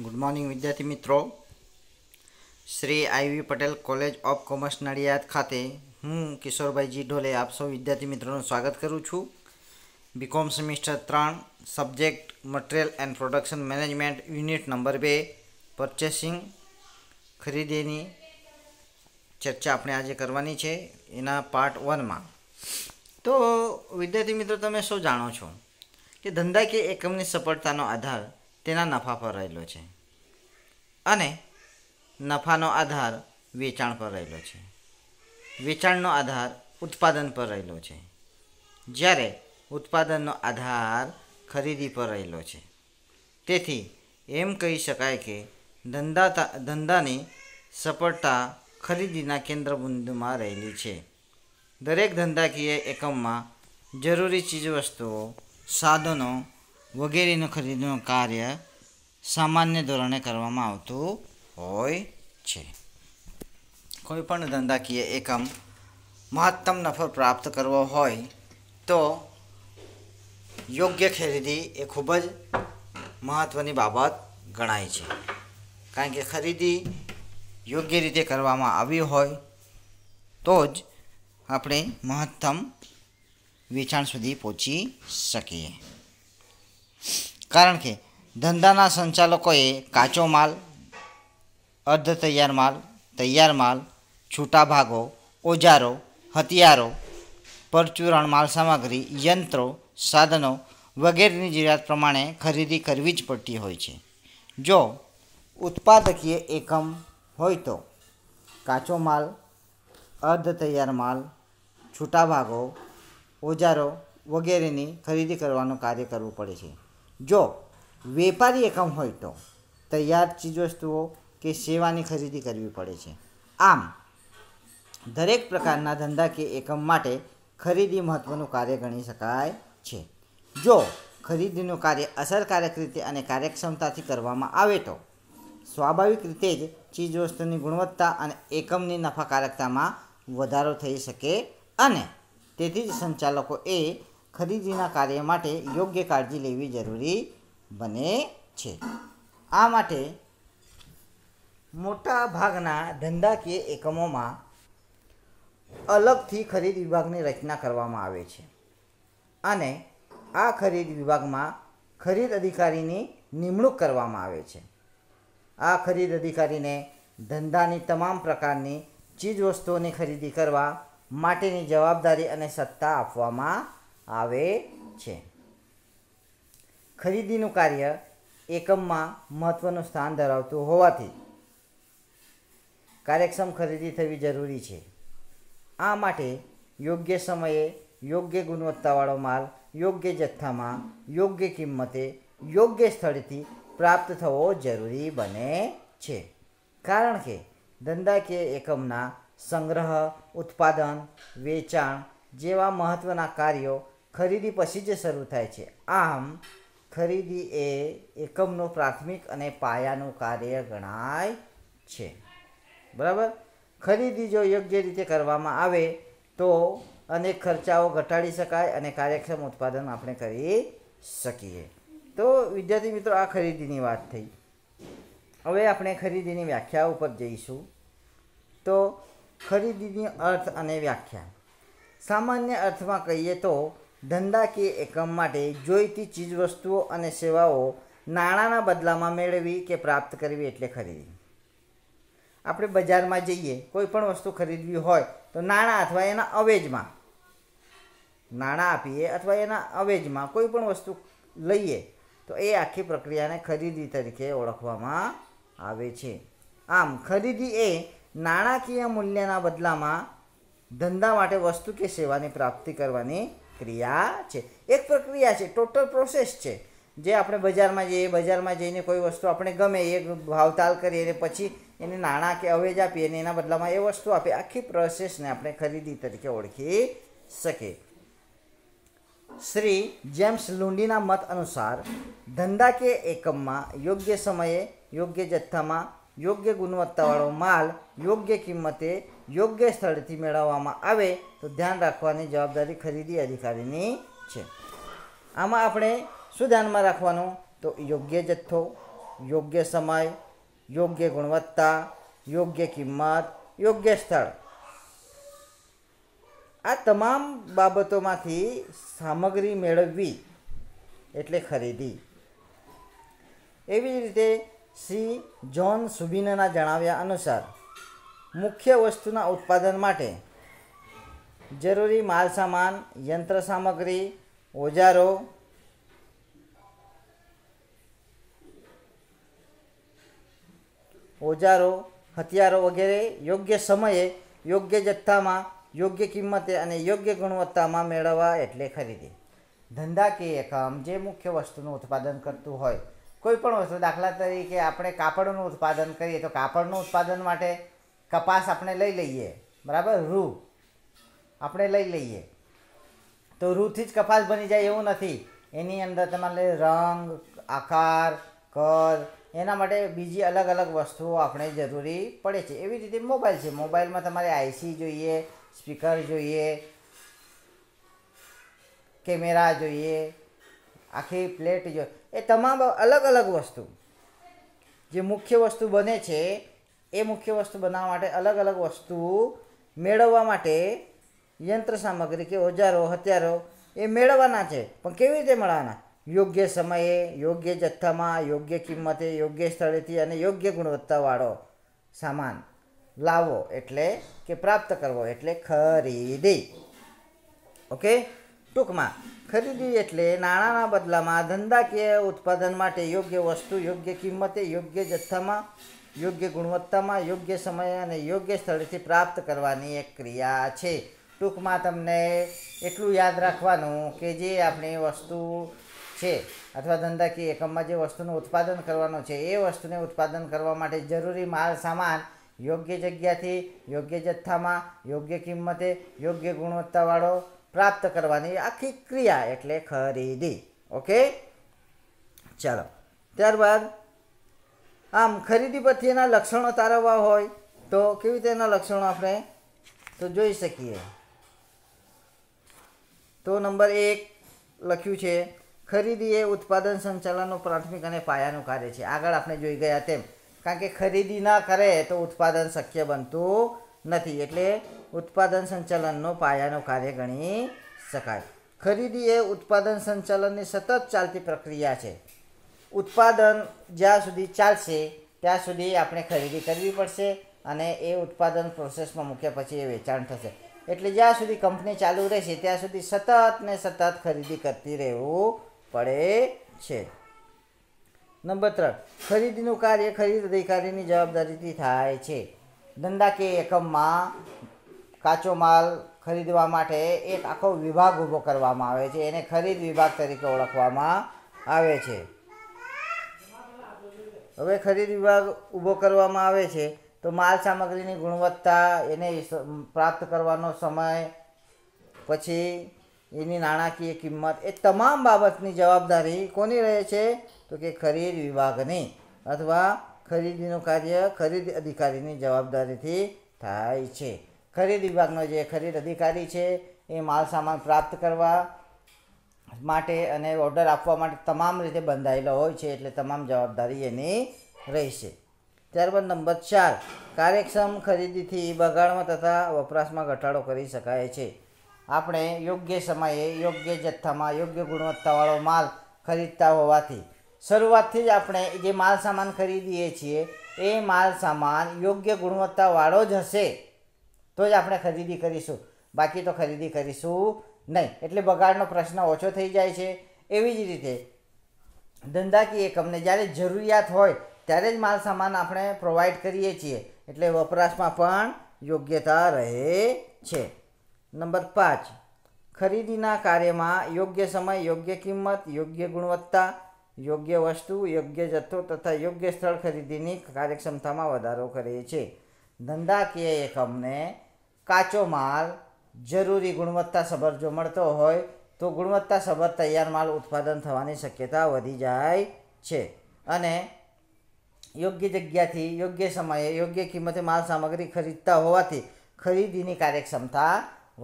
good morning વિદ્યાર્થી મિત્રો Shri I V Patel college of commerce Nadiad ખાતે હું કિશોરભાઈજી ઢોલે આપ સૌ વિદ્યાર્થી મિત્રોનું સ્વાગત કરું છું બીકોમ સેમિસ્ટર ત્રણ subject material and production management unit number બે પરચેસિંગ ખરીદીની ચર્ચા આપણે આજે કરવાની છે એના પાર્ટ વનમાં તો વિદ્યાર્થી મિત્રો તમે શું જાણો છો કે ધંધાકીય એકમની સફળતાનો આધાર તેના નફા પર રહેલો છે અને નફાનો આધાર વેચાણ પર રહેલો છે વેચાણનો આધાર ઉત્પાદન પર રહેલો છે જ્યારે ઉત્પાદનનો આધાર ખરીદી પર રહેલો છે તેથી એમ કહી શકાય કે ધંધા ધંધાની સફળતા ખરીદીના કેન્દ્રબિંદુમાં રહેલી છે દરેક ધંધાકીય એકમમાં જરૂરી ચીજવસ્તુઓ સાધનો વગેરેનું ખરીદીનું કાર્ય સામાન્ય ધોરણે કરવામાં આવતું હોય છે કોઈપણ ધંધાકીય એકમ મહત્તમ નફો પ્રાપ્ત કરવો હોય તો યોગ્ય ખરીદી એ ખૂબ જ મહત્ત્વની બાબત ગણાય છે કારણ કે ખરીદી યોગ્ય રીતે કરવામાં આવી હોય તો જ આપણે મહત્તમ વેચાણ સુધી પહોંચી શકીએ કારણ કે ધંધાના સંચાલકોએ કાચો માલ અર્ધ તૈયાર માલ તૈયાર માલ છૂટા ભાગો ઓજારો હથિયારો પરચુરણ માલ સામગ્રી યંત્રો સાધનો વગેરેની જરૂરિયાત પ્રમાણે ખરીદી કરવી જ પડતી હોય છે જો ઉત્પાદકીય એકમ હોય તો કાચો માલ અર્ધ તૈયાર માલ છૂટા ભાગો ઓજારો વગેરેની ખરીદી કરવાનું કાર્ય કરવું પડે છે જો વેપારી એકમ હોય તો તૈયાર ચીજવસ્તુઓ કે સેવાની ખરીદી કરવી પડે છે આમ દરેક પ્રકારના ધંધા કે એકમ માટે ખરીદી મહત્ત્વનું કાર્ય ગણી શકાય છે જો ખરીદીનું કાર્ય અસરકારક રીતે અને કાર્યક્ષમતાથી કરવામાં આવે તો સ્વાભાવિક રીતે જ ચીજવસ્તુની ગુણવત્તા અને એકમની નફાકારકતામાં વધારો થઈ શકે અને તેથી જ સંચાલકો એ ખરીદીના કાર્ય માટે યોગ્ય કાળજી લેવી જરૂરી બને છે આ માટે મોટા ભાગના ધંધાકીય એકમોમાં અલગથી ખરીદ વિભાગની રચના કરવામાં આવે છે અને આ ખરીદ વિભાગમાં ખરીદ અધિકારીની નિમણૂક કરવામાં આવે છે આ ખરીદ અધિકારીને ધંધાની તમામ પ્રકારની ચીજવસ્તુઓની ખરીદી કરવા માટેની જવાબદારી અને સત્તા આપવામાં આવે છે ખરીદીનું કાર્ય એકમમાં મહત્ત્વનું સ્થાન ધરાવતું હોવાથી કાર્યક્ષમ ખરીદી થવી જરૂરી છે આ માટે યોગ્ય સમયે યોગ્ય ગુણવત્તાવાળો માલ યોગ્ય જથ્થામાં યોગ્ય કિંમતે યોગ્ય સ્થળેથી પ્રાપ્ત થવો જરૂરી બને છે કારણ કે ધંધાકીય એકમના સંગ્રહ ઉત્પાદન વેચાણ જેવા મહત્ત્વના કાર્યો ખરીદી પછી જ શરૂ થાય છે આમ ખરીદી એ એકમનો પ્રાથમિક અને પાયાનું કાર્ય ગણાય છે બરાબર ખરીદી જો યોગ્ય રીતે કરવામાં આવે તો અનેક ખર્ચાઓ ઘટાડી શકાય અને કાર્યક્ષમ ઉત્પાદન આપણે કરી શકીએ તો વિદ્યાર્થી મિત્રો આ ખરીદીની વાત થઈ હવે આપણે ખરીદીની વ્યાખ્યા ઉપર જઈશું તો ખરીદીની અર્થ અને વ્યાખ્યા સામાન્ય અર્થમાં કહીએ તો ધંધાકીય એકમ માટે જોઈતી ચીજવસ્તુઓ અને સેવાઓ નાણાંના બદલામાં મેળવી કે પ્રાપ્ત કરવી એટલે ખરીદી આપણે બજારમાં જઈએ કોઈ પણ વસ્તુ ખરીદવી હોય તો નાણાં અથવા એના અવેજમાં નાણાં આપીએ અથવા એના અવેજમાં કોઈ પણ વસ્તુ લઈએ તો એ આખી પ્રક્રિયાને ખરીદી તરીકે ઓળખવામાં આવે છે આમ ખરીદી એ નાણાકીય મૂલ્યના બદલામાં ધંધા માટે વસ્તુ કે સેવાની પ્રાપ્તિ કરવાની પ્રક્રિયા છે એક પ્રક્રિયા છે ટોટલ પ્રોસેસ છે જે આપણે બજારમાં જઈએ બજારમાં જઈને કોઈ વસ્તુ આપણે ગમે એ ભાવતાલ કરીએ અને પછી એને નાણાં કે અવેજ આપીએ અને એના બદલામાં એ વસ્તુ આપે આખી પ્રોસેસને આપણે ખરીદી તરીકે ઓળખી શકીએ શ્રી જેમ્સ લુંડીના મત અનુસાર ધંધા કે એકમમાં યોગ્ય સમયે યોગ્ય જથ્થામાં યોગ્ય ગુણવત્તાવાળો માલ યોગ્ય કિંમતે યોગ્ય સ્થળથી મેળવવામાં આવે તો ધ્યાન રાખવાની જવાબદારી ખરીદી અધિકારીની છે આમાં આપણે શું ધ્યાનમાં રાખવાનું તો યોગ્ય જથ્થો યોગ્ય સમય યોગ્ય ગુણવત્તા યોગ્ય કિંમત યોગ્ય સ્થળ આ તમામ બાબતોમાંથી સામગ્રી મેળવવી એટલે ખરીદી એવી જ રીતે સી જ્હોન સુબિનના જણાવ્યા અનુસાર મુખ્ય વસ્તુના ઉત્પાદન માટે જરૂરી માલસામાન યંત્ર સામગ્રી ઓજારો ઓજારો હથિયારો વગેરે યોગ્ય સમયે યોગ્ય જથ્થામાં યોગ્ય કિંમતે અને યોગ્ય ગુણવત્તામાં મેળવવા એટલે ખરીદી ધંધાકીય એકમ જે મુખ્ય વસ્તુનું ઉત્પાદન કરતું હોય કોઈ પણ વસ્તુ દાખલા તરીકે આપણે કાપડનું ઉત્પાદન કરીએ તો કાપડનું ઉત્પાદન માટે કપાસ આપણે લઈ લઈએ બરાબર રૂ આપણે લઈ લઈએ તો રૂથી જ કપાસ બની જાય એવું નથી એની અંદર તમારે રંગ આકાર કદ એના માટે બીજી અલગ અલગ વસ્તુઓ આપણે જરૂરી પડે છે એવી રીતે મોબાઈલ છે મોબાઈલમાં તમારે આઈસી જોઈએ સ્પીકર જોઈએ કેમેરા જોઈએ આખી પ્લેટ જોઈએ એ તમામ અલગ અલગ વસ્તુ જે મુખ્ય વસ્તુ બને છે એ મુખ્ય વસ્તુ બનાવવા માટે અલગ અલગ વસ્તુ મેળવવા માટે યંત્ર સામગ્રી કે ઓજારો હથિયારો એ મેળવવાના છે પણ કેવી રીતે મળવાના યોગ્ય સમયે યોગ્ય જથ્થામાં યોગ્ય કિંમતે યોગ્ય સ્થળેથી અને યોગ્ય ગુણવત્તાવાળો સામાન લાવવો એટલે કે પ્રાપ્ત કરવો એટલે ખરીદી ઓકે ટૂંકમાં ખરીદી એટલે નાણાંના બદલામાં ધંધાકીય ઉત્પાદન માટે યોગ્ય વસ્તુ યોગ્ય કિંમતે યોગ્ય જથ્થામાં યોગ્ય ગુણવત્તામાં યોગ્ય સમય અને યોગ્ય સ્થળેથી પ્રાપ્ત કરવાની એક ક્રિયા છે ટૂંકમાં તમને એટલું યાદ રાખવાનું કે જે આપણી વસ્તુ છે અથવા ધંધાકીય એકમમાં જે વસ્તુનું ઉત્પાદન કરવાનું છે એ વસ્તુને ઉત્પાદન કરવા માટે જરૂરી માલ સામાન યોગ્ય જગ્યાથી યોગ્ય જથ્થામાં યોગ્ય કિંમતે યોગ્ય ગુણવત્તાવાળો પ્રાપ્ત કરવાની આખી ક્રિયા એટલે ખરીદી ઓકે ચાલો ત્યારબાદ આમ ખરીદી પરથી એના લક્ષણો તારવવા હોય તો કેવી રીતે એના લક્ષણો આપણે તો જોઈ શકીએ તો નંબર એક લખ્યું છે ખરીદી એ ઉત્પાદન સંચાલનનું પ્રાથમિક અને પાયાનું કાર્ય છે આગળ આપણે જોઈ ગયા તેમ કારણ કે ખરીદી ના કરે તો ઉત્પાદન શક્ય બનતું નથી એટલે ઉત્પાદન સંચાલનનો પાયાનો કાર્ય ગણી શકાય ખરીદી એ ઉત્પાદન સંચાલનની સતત ચાલતી પ્રક્રિયા છે ઉત્પાદન જ્યાં સુધી ચાલશે ત્યાં સુધી આપણે ખરીદી કરવી પડશે અને એ ઉત્પાદન પ્રોસેસમાં મૂક્યા પછી એ વેચાણ થશે એટલે જ્યાં સુધી કંપની ચાલુ રહેશે ત્યાં સુધી સતત ને સતત ખરીદી કરતી રહેવું પડે છે નંબર ત્રણ ખરીદીનું કાર્ય ખરીદ અધિકારીની જવાબદારીથી થાય છે ધંધાકીય એકમમાં કાચો માલ ખરીદવા માટે એક આખો વિભાગ ઊભો કરવામાં આવે છે એને ખરીદ વિભાગ તરીકે ઓળખવામાં આવે છે હવે ખરીદ વિભાગ ઊભો કરવામાં આવે છે તો માલ સામગ્રીની ગુણવત્તા એને પ્રાપ્ત કરવાનો સમય પછી એની નાણાકીય કિંમત એ તમામ બાબતની જવાબદારી કોની રહે છે તો કે ખરીદ વિભાગની અથવા ખરીદીનું કાર્ય ખરીદ અધિકારીની જવાબદારીથી થાય છે ખરીદ વિભાગનો જે ખરીદ અધિકારી છે એ માલ સામાન પ્રાપ્ત કરવા માટે અને ઓર્ડર આપવા માટે તમામ રીતે બંધાયેલો હોય છે એટલે તમામ જવાબદારી એની રહેશે ત્યારબાદ નંબર ચાર કાર્યક્ષમ ખરીદીથી બગાડમાં તથા વપરાશમાં ઘટાડો કરી શકાય છે આપણે યોગ્ય સમયે યોગ્ય જથ્થામાં યોગ્ય ગુણવત્તાવાળો માલ ખરીદતા હોવાથી શરૂઆતથી જ આપણે જે માલ સામાન ખરીદીએ છીએ એ માલ સામાન યોગ્ય ગુણવત્તાવાળો જ હશે તો જ આપણે ખરીદી કરીશું બાકી તો ખરીદી કરીશું નહીં એટલે બગાડનો પ્રશ્ન ઓછો થઈ જાય છે એવી જ રીતે ધંધાકીય એકમને જ્યારે જરૂરિયાત હોય ત્યારે જ માલ સામાન આપણે પ્રોવાઈડ કરીએ છીએ એટલે વપરાશમાં પણ યોગ્યતા રહે છે નંબર પાંચ ખરીદીના કાર્યમાં યોગ્ય સમય યોગ્ય કિંમત યોગ્ય ગુણવત્તા યોગ્ય વસ્તુ યોગ્ય જથ્થો તથા યોગ્ય સ્થળ ખરીદીની કાર્યક્ષમતામાં વધારો કરે છે ધંધાકીય એકમને કાચો માલ જરૂરી ગુણવત્તાસભર જો મળતો હોય તો ગુણવત્તાસભર તૈયાર માલ ઉત્પાદન થવાની શક્યતા વધી જાય છે અને યોગ્ય જગ્યાથી યોગ્ય સમયે યોગ્ય કિંમતે માલ સામગ્રી ખરીદતા હોવાથી ખરીદીની કાર્યક્ષમતા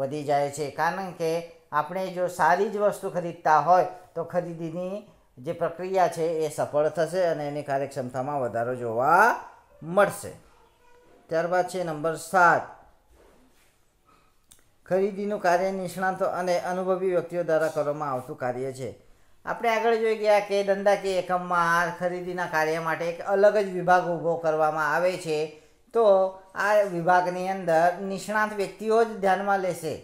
વધી જાય છે કારણ કે આપણે જો સારી જ વસ્તુ ખરીદતા હોય તો ખરીદીની જે પ્રક્રિયા છે એ સફળ થશે અને એની કાર્યક્ષમતામાં વધારો જોવા મળશે ત્યારબાદ છે નંબર સાત ખરીદીનું કાર્ય નિષ્ણાતો અને અનુભવી વ્યક્તિઓ દ્વારા કરવામાં આવતું કાર્ય છે આપણે આગળ જોઈ ગયા કે ધંધાકીય એકમમાં આ ખરીદીના કાર્ય માટે એક અલગ જ વિભાગ ઊભો કરવામાં આવે છે તો આ વિભાગની અંદર નિષ્ણાત વ્યક્તિઓ જ ધ્યાનમાં લેશે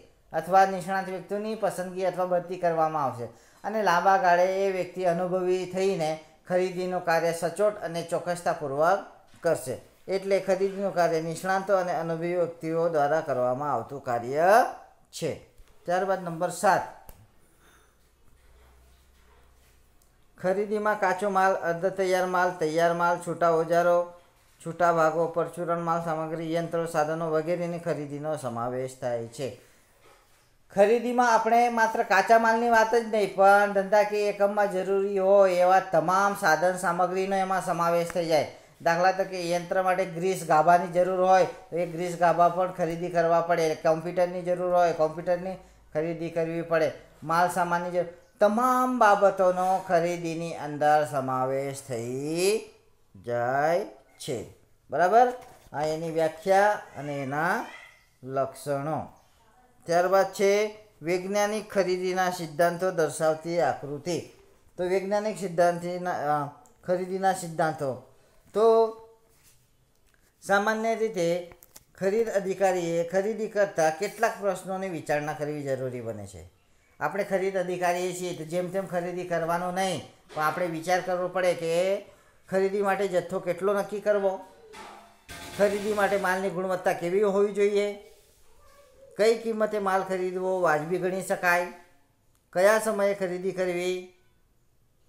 અથવા નિષ્ણાત વ્યક્તિઓની પસંદગી અથવા બદલી કરવામાં આવશે અને લાંબા ગાળે એ વ્યક્તિ અનુભવી થઈને ખરીદીનું કાર્ય સચોટ અને ચોક્કસતાપૂર્વક કરશે એટલે ખરીદીનું કાર્ય નિષ્ણાંતો અને અનુભવી વ્યક્તિઓ દ્વારા કરવામાં આવતું કાર્ય છે ત્યારબાદ નંબર સાત ખરીદીમાં કાચો માલ અર્ધ તૈયાર માલ તૈયાર માલ છૂટા ઓજારો છૂટા ભાગો પરચુરણ માલ સામગ્રી યંત્રો સાધનો વગેરેની ખરીદીનો સમાવેશ થાય છે ખરીદીમાં આપણે માત્ર કાચા માલની વાત જ નહીં પણ ધંધાકીય એકમમાં જરૂરી હોય એવા તમામ સાધન સામગ્રીનો એમાં સમાવેશ થઈ જાય દાખલા તરીકે યંત્ર માટે ગ્રીસ ગાભાની જરૂર હોય તો એ ગ્રીસ ગાભા પણ ખરીદી કરવા પડે કોમ્પ્યુટરની જરૂર હોય કોમ્પ્યુટરની ખરીદી કરવી પડે માલ સામાનની જરૂર તમામ બાબતોનો ખરીદીની અંદર સમાવેશ થઈ જાય છે બરાબર આ એની વ્યાખ્યા અને એના લક્ષણો ત્યારબાદ છે વૈજ્ઞાનિક ખરીદીના સિદ્ધાંતો દર્શાવતી આકૃતિ તો વૈજ્ઞાનિક સિદ્ધાંતિના ખરીદીના સિદ્ધાંતો તો સામાન્ય રીતે ખરીદ અધિકારીએ ખરીદી કરતાં કેટલાક પ્રશ્નોની વિચારણા કરવી જરૂરી બને છે આપણે ખરીદ અધિકારીએ છીએ તો જેમ તેમ ખરીદી કરવાનો નહીં પણ આપણે વિચાર કરવો પડે કે ખરીદી માટે જથ્થો કેટલો નક્કી કરવો ખરીદી માટે માલની ગુણવત્તા કેવી હોવી જોઈએ કઈ કિંમતે માલ ખરીદવો વાજબી ગણી શકાય કયા સમયે ખરીદી કરવી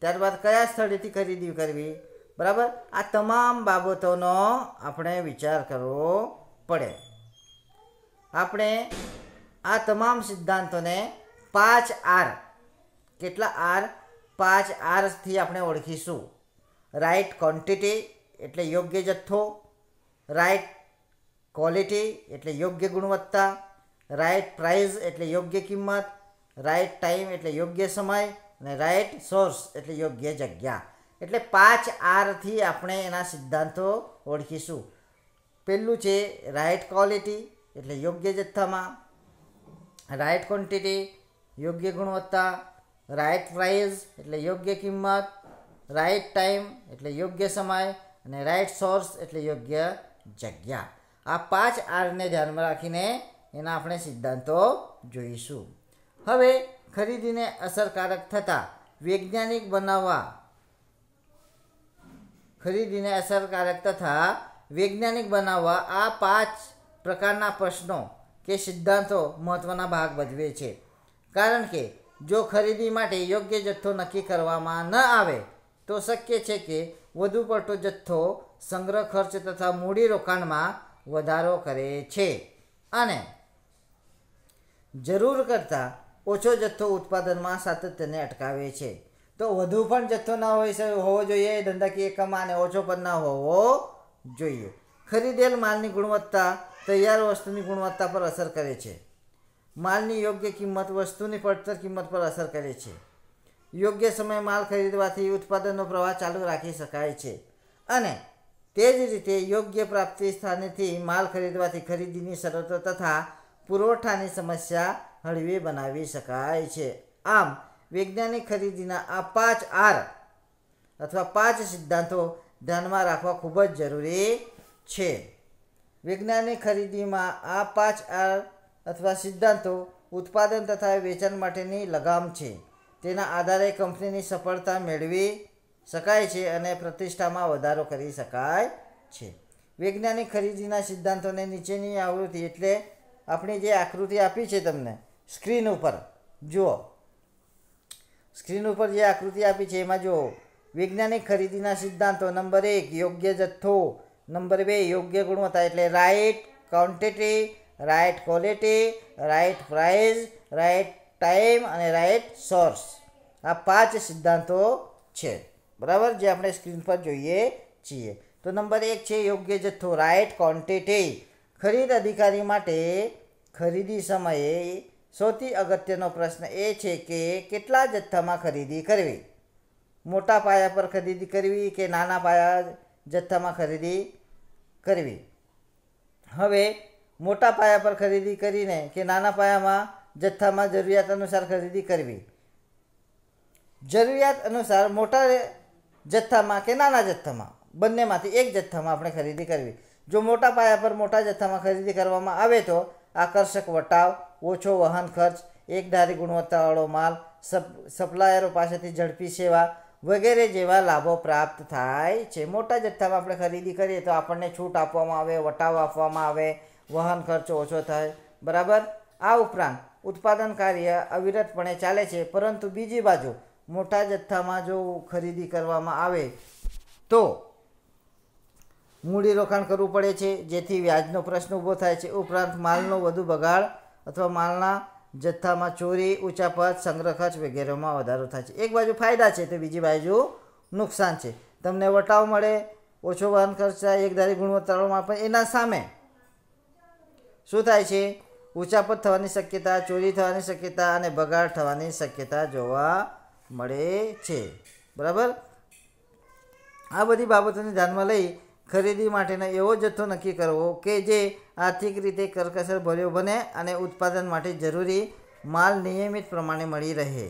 ત્યારબાદ કયા સ્થળેથી ખરીદી કરવી बराबर આ તમામ બાબતોનો આપણે વિચાર કરવો પડે આપણે આ તમામ સિદ્ધાંતોને 5 r કેટલા r 5 r થી આપણે ઓળખીશું રાઈટ ક્વોન્ટિટી એટલે યોગ્ય જથ્થો રાઈટ ક્વોલિટી એટલે યોગ્ય ગુણવત્તા રાઈટ પ્રાઇસ એટલે યોગ્ય કિંમત રાઈટ ટાઈમ એટલે યોગ્ય સમય અને રાઈટ સોર્સ એટલે યોગ્ય જગ્યા એટલે પાંચ આરથી આપણે એના સિદ્ધાંતો ઓળખીશું પહેલું છે રાઇટ ક્વોલિટી એટલે યોગ્ય જથ્થામાં રાઇટ ક્વોન્ટિટી યોગ્ય ગુણવત્તા રાઇટ પ્રાઇઝ એટલે યોગ્ય કિંમત રાઇટ ટાઈમ એટલે યોગ્ય સમય અને રાઇટ સોર્સ એટલે યોગ્ય જગ્યા આ પાંચ આરને ધ્યાનમાં રાખીને એના આપણે સિદ્ધાંતો જોઈશું હવે ખરીદીને અસરકારક થતાં વૈજ્ઞાનિક બનાવવા ખરીદીને અસરકારક તથા વૈજ્ઞાનિક બનાવવા આ પાંચ પ્રકારના પ્રશ્નો કે સિદ્ધાંતો મહત્ત્વના ભાગ ભજવે છે કારણ કે જો ખરીદી માટે યોગ્ય જથ્થો નક્કી કરવામાં ન આવે તો શક્ય છે કે વધુ પડતો જથ્થો સંગ્રહ ખર્ચ તથા મૂડી રોકાણમાં વધારો કરે છે અને જરૂર કરતાં ઓછો જથ્થો ઉત્પાદનમાં સાતત્યને અટકાવે છે તો વધુ પણ જથ્થો ના હોય હોવો જોઈએ ધંધાકીય કમાને ઓછો પણ ના હોવો જોઈએ ખરીદેલ માલની ગુણવત્તા તૈયાર વસ્તુની ગુણવત્તા પર અસર કરે છે માલની યોગ્ય કિંમત વસ્તુની પડતર કિંમત પર અસર કરે છે યોગ્ય સમયે માલ ખરીદવાથી ઉત્પાદનનો પ્રવાહ ચાલુ રાખી શકાય છે અને તે જ રીતે યોગ્ય પ્રાપ્તિ સ્થાનેથી માલ ખરીદવાથી ખરીદીની શરતો તથા પુરવઠાની સમસ્યા હળવી બનાવી શકાય છે આમ વૈજ્ઞાનિક ખરીદીના આ પાંચ આર અથવા પાંચ સિદ્ધાંતો ધ્યાનમાં રાખવા ખૂબ જ જરૂરી છે વૈજ્ઞાનિક ખરીદીમાં આ પાંચ આર અથવા સિદ્ધાંતો ઉત્પાદન તથા વેચાણ માટેની લગામ છે તેના આધારે કંપનીની સફળતા મેળવી શકાય છે અને પ્રતિષ્ઠામાં વધારો કરી શકાય છે વૈજ્ઞાનિક ખરીદીના સિદ્ધાંતોને નીચેની આવૃત્તિ એટલે આપણી જે આકૃતિ આપી છે તમને સ્ક્રીન ઉપર જુઓ સ્ક્રીન ઉપર જે આકૃતિ આપી છે એમાં જો વૈજ્ઞાનિક ખરીદીના સિદ્ધાંતો નંબર એક યોગ્ય જથ્થો નંબર બે યોગ્ય ગુણવત્તા એટલે right quantity right quality right price right time અને રાઇટ સોર્સ આ પાંચ સિદ્ધાંતો છે બરાબર જે આપણે સ્ક્રીન પર જોઈએ છીએ તો નંબર એક છે યોગ્ય જથ્થો રાઇટ ક્વોન્ટિટી ખરીદ અધિકારી માટે ખરીદી સમયે સૌથી અગત્યનો પ્રશ્ન એ છે કે કેટલા જથ્થામાં ખરીદી કરવી મોટા પાયા પર ખરીદી કરવી કે નાના પાયા જથ્થામાં ખરીદી કરવી હવે મોટા પાયા પર ખરીદી કરીને કે નાના પાયામાં જથ્થામાં જરૂરિયાત અનુસાર ખરીદી કરવી જરૂરિયાત અનુસાર મોટા જથ્થામાં કે નાના જથ્થામાં બંનેમાંથી એક જથ્થામાં આપણે ખરીદી કરવી જો મોટા પાયા પર મોટા જથ્થામાં ખરીદી કરવામાં આવે તો આકર્ષક વટાવ ઓછો વહન ખર્ચ એકધારી ગુણવત્તાવાળો માલ સપ સપ્લાયરો પાસેથી ઝડપી સેવા વગેરે જેવા લાભો પ્રાપ્ત થાય છે મોટા જથ્થામાં આપણે ખરીદી કરીએ તો આપણને છૂટ આપવામાં આવે વટાવ આપવામાં આવે વહન ખર્ચ ઓછો થાય બરાબર આ ઉપરાંત ઉત્પાદન કાર્ય અવિરતપણે ચાલે છે પરંતુ બીજી બાજુ મોટા જથ્થામાં જો ખરીદી કરવામાં આવે તો મૂડીરોકાણ કરવું પડે છે જેથી વ્યાજનો પ્રશ્ન ઊભો થાય છે ઉપરાંત માલનો વધુ બગાડ અથવા માલના જથ્થામાં ચોરી ઊંચા પદ સંગ્રહ ખર્ચ વગેરેમાં વધારો થાય છે એક બાજુ ફાયદા છે તો બીજી બાજુ નુકસાન છે તમને વટાવ મળે ઓછો વાહન ખર્ચ થાય એકધારી ગુણવત્તામાં પણ એના સામે શું થાય છે ઊંચાપત થવાની શક્યતા ચોરી થવાની શક્યતા અને બગાડ થવાની શક્યતા જોવા મળે છે બરાબર આ બધી બાબતોને ધ્યાનમાં લઈ ખરીદી માટેનો એવો જથ્થો નક્કી કરવો કે જે આર્થિક રીતે કરકસર ભર્યો બને અને ઉત્પાદન માટે જરૂરી માલ નિયમિત પ્રમાણે મળી રહે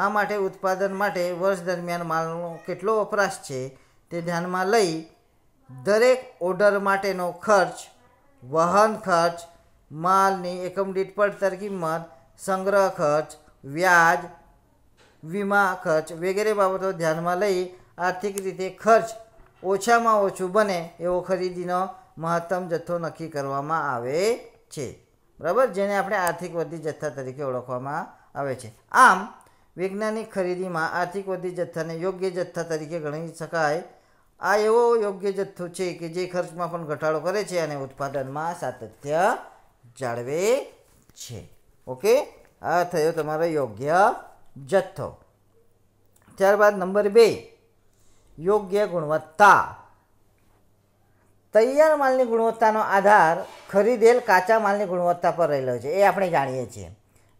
આ માટે ઉત્પાદન માટે વર્ષ દરમિયાન માલનો કેટલો વપરાશ છે તે ધ્યાનમાં લઈ દરેક ઓર્ડર માટેનો ખર્ચ વહન ખર્ચ માલની એકમ દીઠ પડતર કિંમત સંગ્રહ ખર્ચ વ્યાજ વીમા ખર્ચ વગેરે બાબતો ધ્યાનમાં લઈ આર્થિક રીતે ખર્ચ ઓછામાં ઓછું બને એવો ખરીદીનો મહત્તમ જથ્થો નક્કી કરવામાં આવે છે બરાબર જેને આપણે આર્થિક વૃદ્ધિ જથ્થા તરીકે ઓળખવામાં આવે છે આમ વૈજ્ઞાનિક ખરીદીમાં આર્થિક વૃદ્ધિ જથ્થાને યોગ્ય જથ્થા તરીકે ગણી શકાય આ એવો યોગ્ય જથ્થો છે કે જે ખર્ચમાં પણ ઘટાડો કરે છે અને ઉત્પાદનમાં સાતત્ય જાળવે છે ઓકે આ થયો તમારો યોગ્ય જથ્થો ત્યારબાદ નંબર બે યોગ્ય ગુણવત્તા તૈયાર માલની ગુણવત્તાનો આધાર ખરીદેલ કાચા માલની ગુણવત્તા પર રહેલો છે એ આપણે જાણીએ છીએ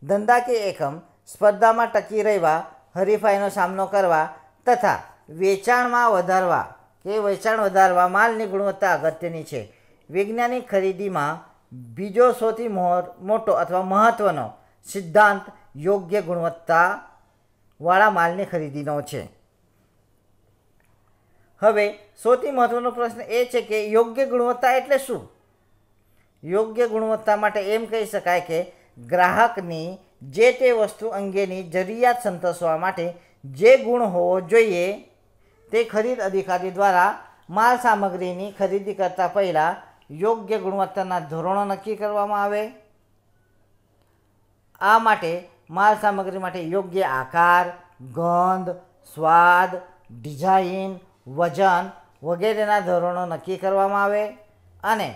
ધંધા કે એકમ સ્પર્ધામાં ટકી રહેવા હરીફાઈનો સામનો કરવા તથા વેચાણમાં વધારવા કે વેચાણ વધારવા માલની ગુણવત્તા અગત્યની છે વૈજ્ઞાનિક ખરીદીમાં બીજો સૌથી મોટો અથવા મહત્ત્વનો સિદ્ધાંત યોગ્ય ગુણવત્તાવાળા માલની ખરીદીનો છે હવે સૌથી મહત્ત્વનો પ્રશ્ન એ છે કે યોગ્ય ગુણવત્તા એટલે શું યોગ્ય ગુણવત્તા માટે એમ કહી શકાય કે ગ્રાહકની જે તે વસ્તુ અંગેની જરૂરિયાત સંતોષવા માટે જે ગુણ હોવો જોઈએ તે ખરીદ અધિકારી દ્વારા માલ સામગ્રીની ખરીદી કરતાં પહેલાં યોગ્ય ગુણવત્તાના ધોરણો નક્કી કરવામાં આવે આ માટે માલ સામગ્રી માટે યોગ્ય આકાર ગંધ સ્વાદ ડિઝાઇન વજન વગેરેના ધોરણો નક્કી કરવામાં આવે અને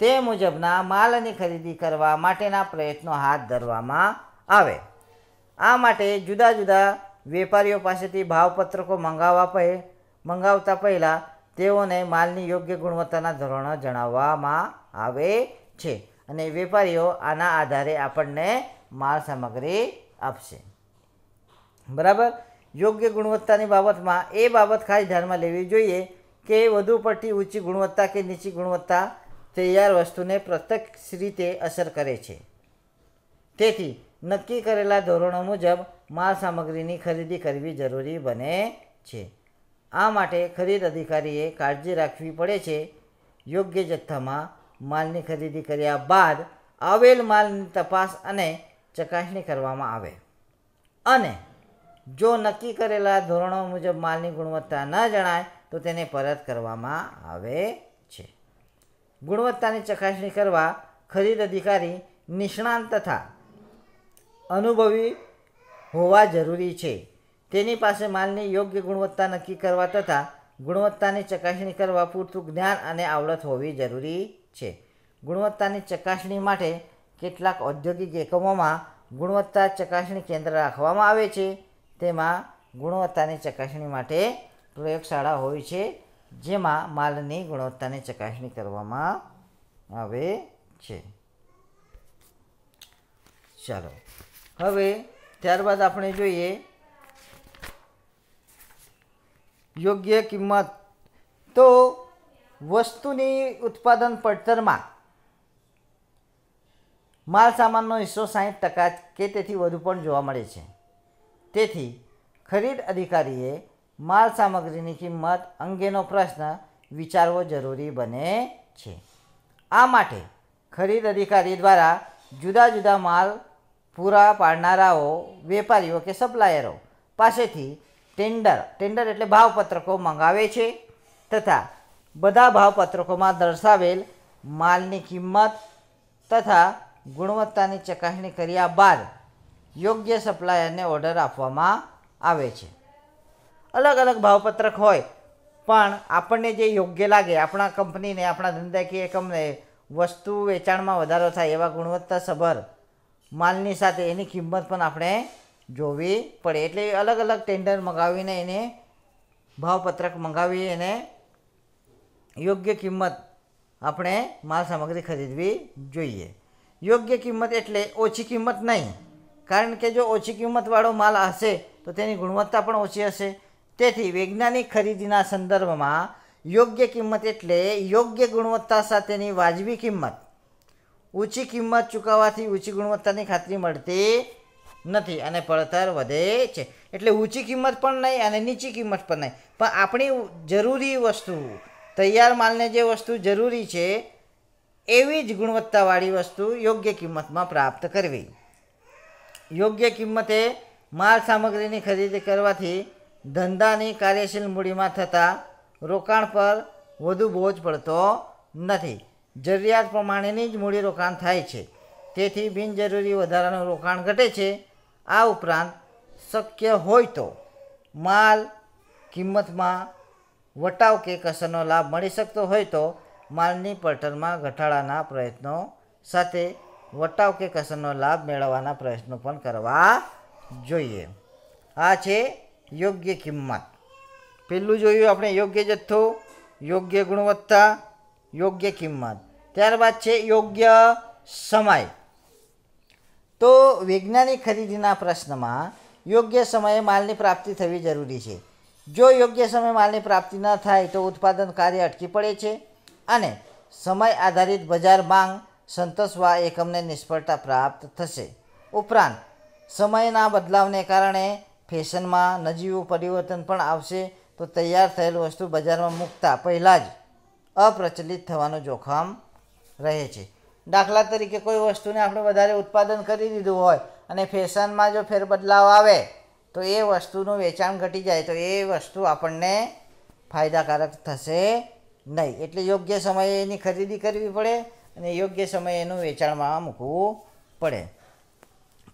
તે મુજબના માલની ખરીદી કરવા માટેના પ્રયત્નો હાથ ધરવામાં આવે આ માટે જુદા જુદા વેપારીઓ પાસેથી ભાવપત્રકો મંગાવવા પહે મંગાવતા પહેલાં તેઓને માલની યોગ્ય ગુણવત્તાના ધોરણો જણાવવામાં આવે છે અને વેપારીઓ આના આધારે આપણને માલ સામગ્રી આપશે બરાબર યોગ્ય ગુણવત્તાની બાબતમાં એ બાબત ખાસ ધ્યાનમાં લેવી જોઈએ કે વધુ પડતી ઊંચી ગુણવત્તા કે નીચી ગુણવત્તા તૈયાર વસ્તુને પ્રત્યક્ષ રીતે અસર કરે છે તેથી નક્કી કરેલા ધોરણો મુજબ માલ સામગ્રીની ખરીદી કરવી જરૂરી બને છે આ માટે ખરીદ અધિકારીએ કાળજી રાખવી પડે છે યોગ્ય જથ્થામાં માલની ખરીદી કર્યા બાદ આવેલ માલની તપાસ અને ચકાસણી કરવામાં આવે અને જો નક્કી કરેલા ધોરણો મુજબ માલની ગુણવત્તા ન જણાય તો તેને પરત કરવામાં આવે છે ગુણવત્તાની ચકાસણી કરવા ખરીદ અધિકારી નિષ્ણાંત તથા અનુભવી હોવા જરૂરી છે તેની પાસે માલની યોગ્ય ગુણવત્તા નક્કી કરવા તથા ગુણવત્તાની ચકાસણી કરવા પૂરતું જ્ઞાન અને આવડત હોવી જરૂરી છે ગુણવત્તાની ચકાસણી માટે કેટલાક ઔદ્યોગિક એકમોમાં ગુણવત્તા ચકાસણી કેન્દ્ર રાખવામાં આવે છે તેમાં ગુણવત્તાની ચકાસણી માટે પ્રયોગશાળા હોય છે જેમાં માલની ગુણવત્તાની ચકાસણી કરવામાં આવે છે ચાલો હવે ત્યારબાદ આપણે જોઈએ યોગ્ય કિંમત તો વસ્તુની ઉત્પાદન પડતરમાં માલ સામાનનો હિસ્સો સાહીઠ ટકા કે તેથી વધુ પણ જોવા મળે છે તેથી ખરીદ અધિકારીએ માલ સામગ્રીની કિંમત અંગેનો પ્રશ્ન વિચારવો જરૂરી બને છે આ માટે ખરીદ અધિકારી દ્વારા જુદા જુદા માલ પૂરા પાડનારાઓ વેપારીઓ કે સપ્લાયરો પાસેથી ટેન્ડર ટેન્ડર એટલે ભાવપત્રકો મંગાવે છે તથા બધા ભાવપત્રકોમાં દર્શાવેલ માલની કિંમત તથા ગુણવત્તાની ચકાસણી કર્યા બાદ યોગ્ય સપ્લાયરને ઓર્ડર આપવામાં આવે છે અલગ અલગ ભાવપત્રક હોય પણ આપણને જે યોગ્ય લાગે આપણા કંપનીને આપણા ધંધાકીય એકમને વસ્તુ વેચાણમાં વધારો થાય એવા ગુણવત્તાસભર માલની સાથે એની કિંમત પણ આપણે જોવી પડે એટલે અલગ અલગ ટેન્ડર મંગાવીને એને ભાવપત્રક મંગાવી એને યોગ્ય કિંમત આપણે માલ સામગ્રી ખરીદવી જોઈએ યોગ્ય કિંમત એટલે ઓછી કિંમત નહીં કારણ કે જો ઓછી કિંમતવાળો માલ હશે તો તેની ગુણવત્તા પણ ઓછી હશે તેથી વૈજ્ઞાનિક ખરીદીના સંદર્ભમાં યોગ્ય કિંમત એટલે યોગ્ય ગુણવત્તા સાથેની વાજબી કિંમત ઊંચી કિંમત ચૂકવવાથી ઊંચી ગુણવત્તાની ખાતરી મળતી નથી અને પડતર વધે છે એટલે ઊંચી કિંમત પણ નહીં અને નીચી કિંમત પણ નહીં પણ આપણી જરૂરી વસ્તુ તૈયાર માલને જે વસ્તુ જરૂરી છે એવી જ ગુણવત્તાવાળી વસ્તુ યોગ્ય કિંમતમાં પ્રાપ્ત કરવી યોગ્ય કિંમતે માલ સામગ્રીની ખરીદી કરવાથી ધંધાની કાર્યશીલ મૂડીમાં થતા રોકાણ પર વધુ બોજ પડતો નથી જરૂરિયાત પ્રમાણેની જ મૂડી રોકાણ થાય છે તેથી બિનજરૂરી વધારાનું રોકાણ ઘટે છે આ ઉપરાંત શક્ય હોય તો માલ કિંમતમાં વટાવ કે કસરનો લાભ મળી શકતો હોય તો માલની પલટનમાં ઘટાડાના પ્રયત્નો સાથે વટાવ કે કસરનો લાભ મેળવવાના પ્રયત્નો પણ કરવા જોઈએ આ છે યોગ્ય કિંમત પહેલું જોયું આપણે યોગ્ય જથ્થો યોગ્ય ગુણવત્તા યોગ્ય કિંમત ત્યારબાદ છે યોગ્ય સમય તો વૈજ્ઞાનિક ખરીદીના પ્રશ્નમાં યોગ્ય સમયે માલની પ્રાપ્તિ થવી જરૂરી છે જો યોગ્ય સમયે માલની પ્રાપ્તિ ન થાય તો ઉત્પાદન કાર્ય અટકી પડે છે અને સમય આધારિત બજાર માંગ સંતોષવા એકમને નિષ્ફળતા પ્રાપ્ત થશે ઉપરાંત સમયના બદલાવને કારણે ફેશનમાં નજીવું પરિવર્તન પણ આવશે તો તૈયાર થયેલ વસ્તુ બજારમાં મૂકતા પહેલાં જ અપ્રચલિત થવાનું જોખમ રહે છે દાખલા તરીકે કોઈ વસ્તુને આપણે વધારે ઉત્પાદન કરી દીધું હોય અને ફેશનમાં જો ફેરબદલાવ આવે તો એ વસ્તુનું વેચાણ ઘટી જાય તો એ વસ્તુ આપણને ફાયદાકારક થશે નહીં એટલે યોગ્ય સમયે એની ખરીદી કરવી પડે અને યોગ્ય સમયે એનું વેચાણમાં મૂકવું પડે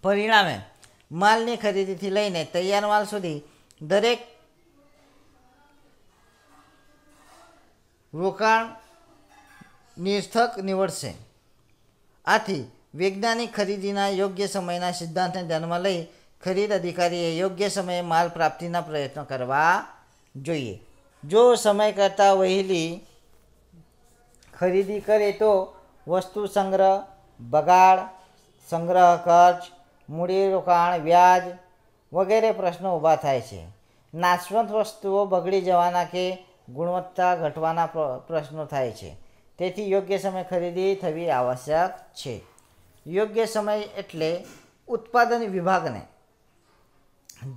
પરિણામે માલની ખરીદીથી લઈને તૈયાર માલ સુધી દરેક રોકાણ નિર્થક નીવડશે આથી વૈજ્ઞાનિક ખરીદીના યોગ્ય સમયના સિદ્ધાંતને ધ્યાનમાં લઈ ખરીદ અધિકારીએ યોગ્ય સમયે માલ પ્રાપ્તિના પ્રયત્નો કરવા જોઈએ જો સમય કરતાં વહેલી ખરીદી કરે તો વસ્તુ સંગ્રહ બગાડ સંગ્રહ ખર્ચ મૂડીરોકાણ વ્યાજ વગેરે પ્રશ્નો ઊભા થાય છે નાશવંત વસ્તુઓ બગડી જવાના કે ગુણવત્તા ઘટવાના પ્રશ્નો થાય છે તેથી યોગ્ય સમય ખરીદી થવી આવશ્યક છે યોગ્ય સમય એટલે ઉત્પાદન વિભાગને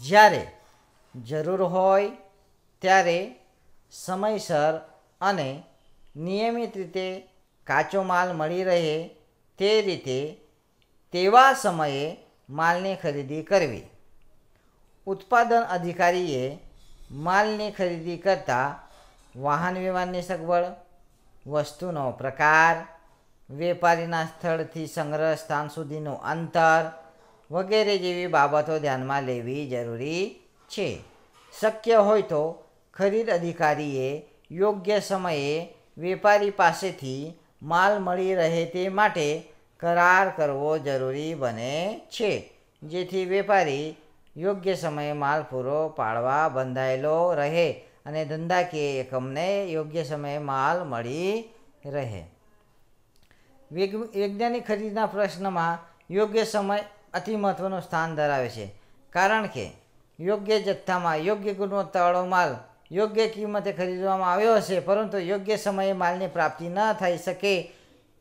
જ્યારે જરૂર હોય ત્યારે સમયસર અને નિયમિત રીતે કાચો માલ મળી રહે તે રીતે તેવા સમયે માલની ખરીદી કરવી ઉત્પાદન અધિકારીએ માલની ખરીદી કરતાં વાહન વ્યવહારની સગવડ વસ્તુનો પ્રકાર વેપારીના સ્થળથી સંગ્રહ સ્થાન સુધીનું અંતર વગેરે જેવી બાબતો ધ્યાનમાં લેવી જરૂરી છે શક્ય હોય તો ખરીદ અધિકારીએ યોગ્ય સમયે વેપારી પાસેથી માલ મળી રહે તે માટે કરાર કરવો જરૂરી બને છે જેથી વેપારી યોગ્ય સમયે માલ પૂરો પાડવા બંધાયેલો રહે અને ધંધાકીય એકમને યોગ્ય સમયે માલ મળી રહે વૈજ્ઞાનિક ખરીદના પ્રશ્નમાં યોગ્ય સમય અતિ મહત્ત્વનું સ્થાન ધરાવે છે કારણ કે યોગ્ય જથ્થામાં યોગ્ય ગુણવત્તાવાળો માલ યોગ્ય કિંમતે ખરીદવામાં આવ્યો હશે પરંતુ યોગ્ય સમયે માલની પ્રાપ્તિ ન થઈ શકે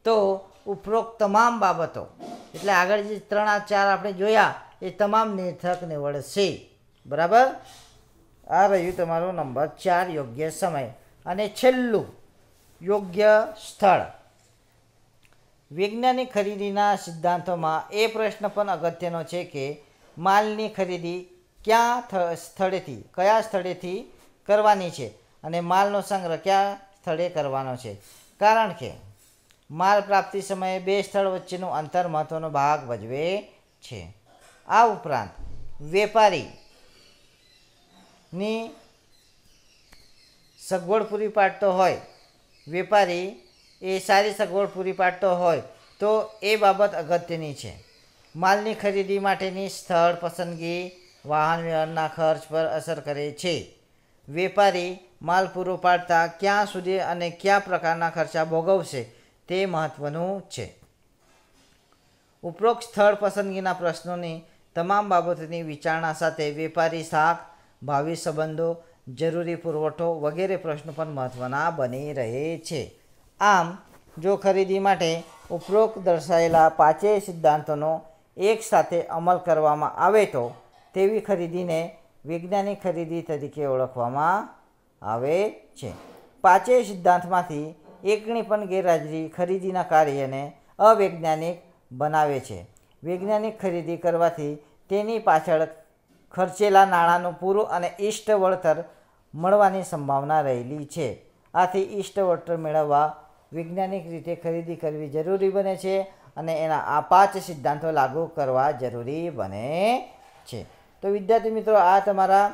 તો ઉપરોક્ત તમામ બાબતો એટલે આગળ જે ત્રણ આ ચાર આપણે જોયા એ તમામ નિર્થકને નીવડશે બરાબર આ રહ્યું તમારો નંબર ચાર યોગ્ય સમય અને છેલ્લું યોગ્ય સ્થળ વૈજ્ઞાનિક ખરીદીના સિદ્ધાંતોમાં એ પ્રશ્ન પણ અગત્યનો છે કે માલની ખરીદી ક્યાં સ્થળેથી કયા સ્થળેથી કરવાની છે અને માલનો સંગ્રહ કયા સ્થળે કરવાનો છે કારણ કે માલ પ્રાપ્તિ સમયે બે સ્થળ વચ્ચેનું અંતર મહત્વનો ભાગ ભજવે છે આ ઉપરાંત વેપારીની સગવડ પૂરી પાડતો હોય વેપારી એ સારી સગવડ પૂરી પાડતો હોય તો એ બાબત અગત્યની છે માલની ખરીદી માટેની સ્થળ પસંદગી વાહન વ્યવહારના ખર્ચ પર અસર કરે છે વેપારી માલ પૂરો પાડતા ક્યાં સુધી અને કયા પ્રકારના ખર્ચા ભોગવશે તે મહત્ત્વનું છે ઉપરોક્ત સ્થળ પસંદગીના પ્રશ્નોની તમામ બાબતોની વિચારણા સાથે વેપારી શાક ભાવિ સંબંધો જરૂરી પુરવઠો વગેરે પ્રશ્નો પણ મહત્ત્વના બની રહે છે આમ જો ખરીદી માટે ઉપરોક્ત દર્શાવેલા પાંચેય સિદ્ધાંતોનો એકસાથે અમલ કરવામાં આવે તો તેવી ખરીદીને વૈજ્ઞાનિક ખરીદી તરીકે ઓળખવામાં આવે છે પાંચેય સિદ્ધાંતમાંથી એકની પણ ગેરહાજરી ખરીદીના કાર્યને અવૈજ્ઞાનિક બનાવે છે વૈજ્ઞાનિક ખરીદી કરવાથી તેની પાછળ ખર્ચેલા નાણાંનું પૂરું અને ઈષ્ટ વળતર મળવાની સંભાવના રહેલી છે આથી ઈષ્ટ વળતર મેળવવા વૈજ્ઞાનિક રીતે ખરીદી કરવી જરૂરી બને છે અને એના આ પાંચ સિદ્ધાંતો લાગુ કરવા જરૂરી બને છે તો વિદ્યાર્થી મિત્રો આ તમારા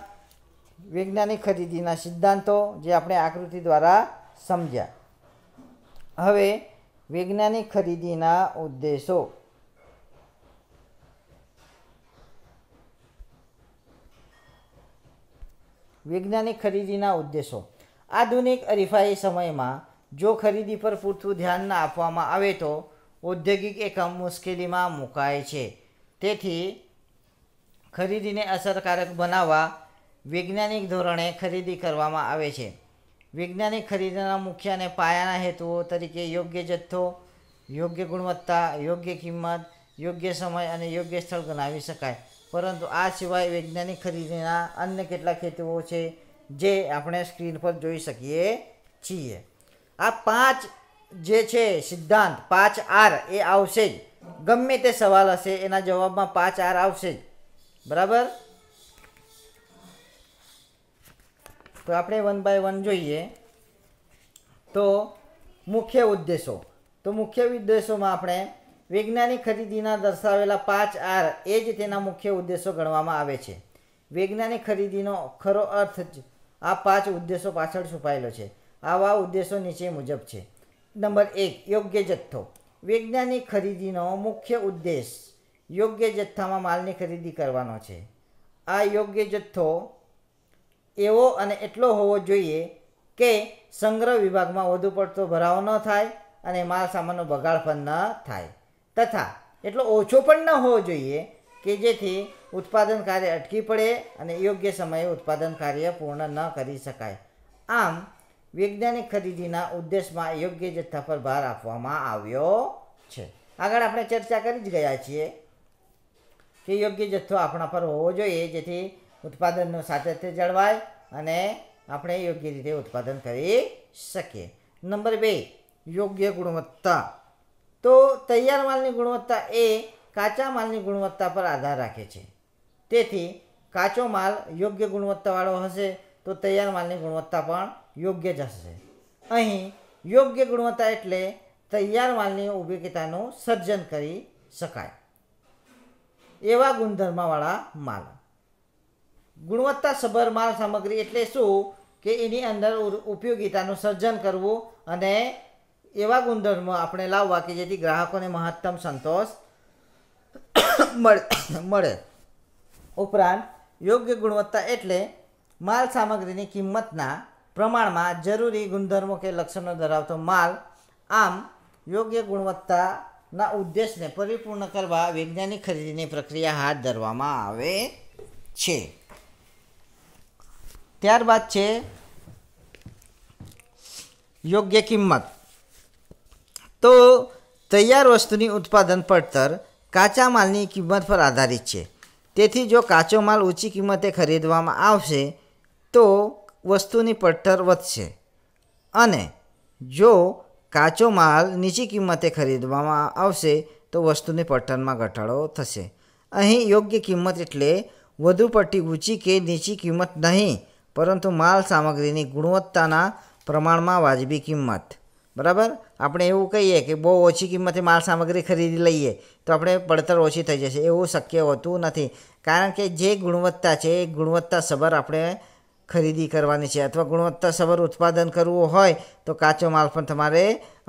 વૈજ્ઞાનિક ખરીદીના સિદ્ધાંતો જે આપણે આકૃતિ દ્વારા સમજ્યા હવે વૈજ્ઞાનિક ખરીદીના ઉદ્દેશો વૈજ્ઞાનિક ખરીદીના ઉદ્દેશો આધુનિક હરીફાઈ સમયમાં જો ખરીદી પર પૂરતું ધ્યાન ન આપવામાં આવે તો ઔદ્યોગિક એકમ મુશ્કેલીમાં મુકાય છે તેથી ખરીદીને અસરકારક બનાવવા વૈજ્ઞાનિક ધોરણે ખરીદી કરવામાં આવે છે વૈજ્ઞાનિક ખરીદીના મુખ્ય અને પાયાના હેતુઓ તરીકે યોગ્ય જથ્થો યોગ્ય ગુણવત્તા યોગ્ય કિંમત યોગ્ય સમય અને યોગ્ય સ્થળ ગણાવી શકાય પરંતુ આ સિવાય વૈજ્ઞાનિક ખરીદીના અન્ય કેટલાક હેતુઓ છે જે આપણે સ્ક્રીન પર જોઈ શકીએ છીએ આ પાંચ જે છે સિદ્ધાંત પાંચ આર એ આવશે જ ગમે તે સવાલ હશે એના જવાબમાં પાંચ આર આવશે જ બરાબર તો આપણે વન બાય વન જોઈએ તો મુખ્ય ઉદ્દેશો તો મુખ્ય ઉદ્દેશોમાં આપણે વૈજ્ઞાનિક ખરીદીના દર્શાવેલા પાંચ આર એ જ તેના મુખ્ય ઉદ્દેશો ગણવામાં આવે છે વૈજ્ઞાનિક ખરીદીનો ખરો અર્થ જ આ પાંચ ઉદ્દેશો પાછળ છુપાયેલો છે આવા ઉદ્દેશો નીચે મુજબ છે નંબર એક યોગ્ય જથ્થો વૈજ્ઞાનિક ખરીદીનો મુખ્ય ઉદ્દેશ યોગ્ય જથ્થામાં માલની ખરીદી કરવાનો છે આ યોગ્ય જથ્થો એવો અને એટલો હોવો જોઈએ કે સંગ્રહ વિભાગમાં વધુ પડતો ભરાવો ન થાય અને માલ સામાનનો બગાડ પણ ન થાય તથા એટલો ઓછો પણ ન હોવો જોઈએ કે જેથી ઉત્પાદન કાર્ય અટકી પડે અને યોગ્ય સમયે ઉત્પાદન કાર્ય પૂર્ણ ન કરી શકાય આમ વૈજ્ઞાનિક ખરીદીના ઉદ્દેશમાં યોગ્ય જથ્થા પર ભાર આપવામાં આવ્યો છે આગળ આપણે ચર્ચા કરી જ ગયા છીએ કે યોગ્ય જથ્થો આપણા પર હોવો જોઈએ જેથી ઉત્પાદનનું સાતત્ય જળવાય અને આપણે યોગ્ય રીતે ઉત્પાદન કરી શકીએ નંબર બે યોગ્ય ગુણવત્તા તો તૈયાર માલની ગુણવત્તા એ કાચા માલની ગુણવત્તા પર આધાર રાખે છે તેથી કાચો માલ યોગ્ય ગુણવત્તાવાળો હશે તો તૈયાર માલની ગુણવત્તા પણ યોગ્ય જ હશે અહીં યોગ્ય ગુણવત્તા એટલે તૈયાર માલની ઉપયોગિતાનું સર્જન કરી શકાય એવા ગુણધર્મવાળા માલ ગુણવત્તાસભર માલ સામગ્રી એટલે શું કે એની અંદર ઉપયોગિતાનું સર્જન કરવું અને એવા ગુણધર્મો આપણે લાવવા કે જેથી ગ્રાહકોને મહત્તમ સંતોષ મળે ઉપરાંત યોગ્ય ગુણવત્તા એટલે માલ સામગ્રીની કિંમતના પ્રમાણમાં જરૂરી ગુણધર્મો કે લક્ષણો ધરાવતો માલ આમ યોગ્ય ગુણવત્તા ના ઉદ્દેશને પરિપૂર્ણ કરવા વૈજ્ઞાનિક ખરીદીની પ્રક્રિયા હાથ ધરવામાં આવે છે ત્યારબાદ છે યોગ્ય કિંમત તો તૈયાર વસ્તુની ઉત્પાદન પડતર કાચા માલની કિંમત પર આધારિત છે તેથી જો કાચો માલ ઊંચી કિંમતે ખરીદવામાં આવશે તો વસ્તુની પડતર વધશે અને જો કાચો માલ નીચી કિંમતે ખરીદવામાં આવશે તો વસ્તુની પઠનમાં ઘટાડો થશે અહીં યોગ્ય કિંમત એટલે વધુ પડતી ઊંચી કે નીચી કિંમત નહીં પરંતુ માલ સામગ્રીની ગુણવત્તાના પ્રમાણમાં વાજબી કિંમત બરાબર આપણે એવું કહીએ કે બહુ ઓછી કિંમતે માલ સામગ્રી ખરીદી લઈએ તો આપણે પડતર ઓછી થઈ જશે એવું શક્ય હોતું નથી કારણ કે જે ગુણવત્તા છે એ ગુણવત્તા સબર આપણે ખરીદી કરવાની છે અથવા ગુણવત્તાસભર ઉત્પાદન કરવું હોય તો કાચો માલ પણ તમારે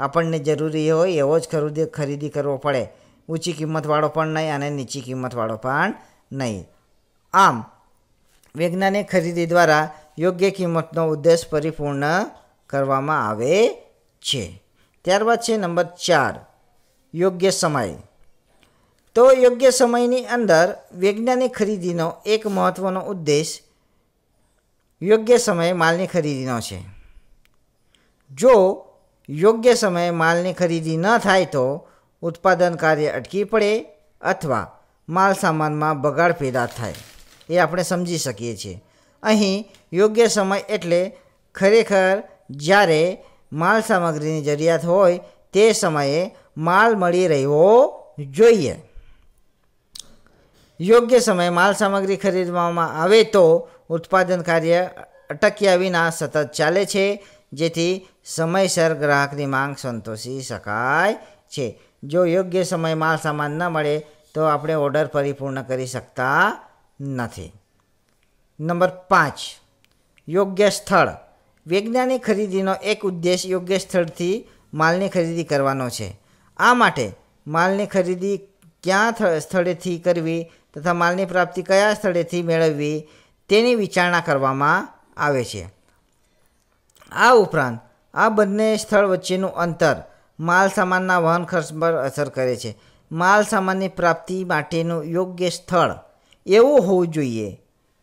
આપણને જરૂરી હોય એવો જ ખરીદી ખરીદી કરવો પડે ઊંચી કિંમતવાળો પણ નહીં અને નીચી કિંમતવાળો પણ નહીં આમ વૈજ્ઞાનિક ખરીદી દ્વારા યોગ્ય કિંમતનો ઉદ્દેશ પરિપૂર્ણ કરવામાં આવે છે ત્યારબાદ છે નંબર ચાર યોગ્ય સમય તો યોગ્ય સમયની અંદર વૈજ્ઞાનિક ખરીદીનો એક મહત્ત્વનો ઉદ્દેશ યોગ્ય સમયે માલની ખરીદીનો છે જો યોગ્ય સમયે માલની ખરીદી ન થાય તો ઉત્પાદન કાર્ય અટકી પડે અથવા માલ સામાનમાં બગાડ પેદા થાય એ આપણે સમજી શકીએ છીએ અહીં યોગ્ય સમય એટલે ખરેખર જ્યારે માલ સામગ્રીની જરૂરિયાત હોય તે સમયે માલ મળી રહેવો જોઈએ યોગ્ય સમયે માલ સામગ્રી ખરીદવામાં આવે તો ઉત્પાદન કાર્ય અટક્યા વિના સતત ચાલે છે જેથી સમયસર ગ્રાહકની માંગ સંતોષી શકાય છે જો યોગ્ય સમય માલ સામાન ન મળે તો આપણે ઓર્ડર પરિપૂર્ણ કરી શકતા નથી નંબર પાંચ યોગ્ય સ્થળ વૈજ્ઞાનિક ખરીદીનો એક ઉદ્દેશ યોગ્ય સ્થળથી માલની ખરીદી કરવાનો છે આ માટે માલની ખરીદી ક્યાં સ્થળેથી કરવી તથા માલની પ્રાપ્તિ કયા સ્થળેથી મેળવવી તેની વિચારણા કરવામાં આવે છે આ ઉપરાંત આ બંને સ્થળ વચ્ચેનું અંતર માલ સામાનના વહન ખર્ચ પર અસર કરે છે માલ સામાનની પ્રાપ્તિ માટેનું યોગ્ય સ્થળ એવું હોવું જોઈએ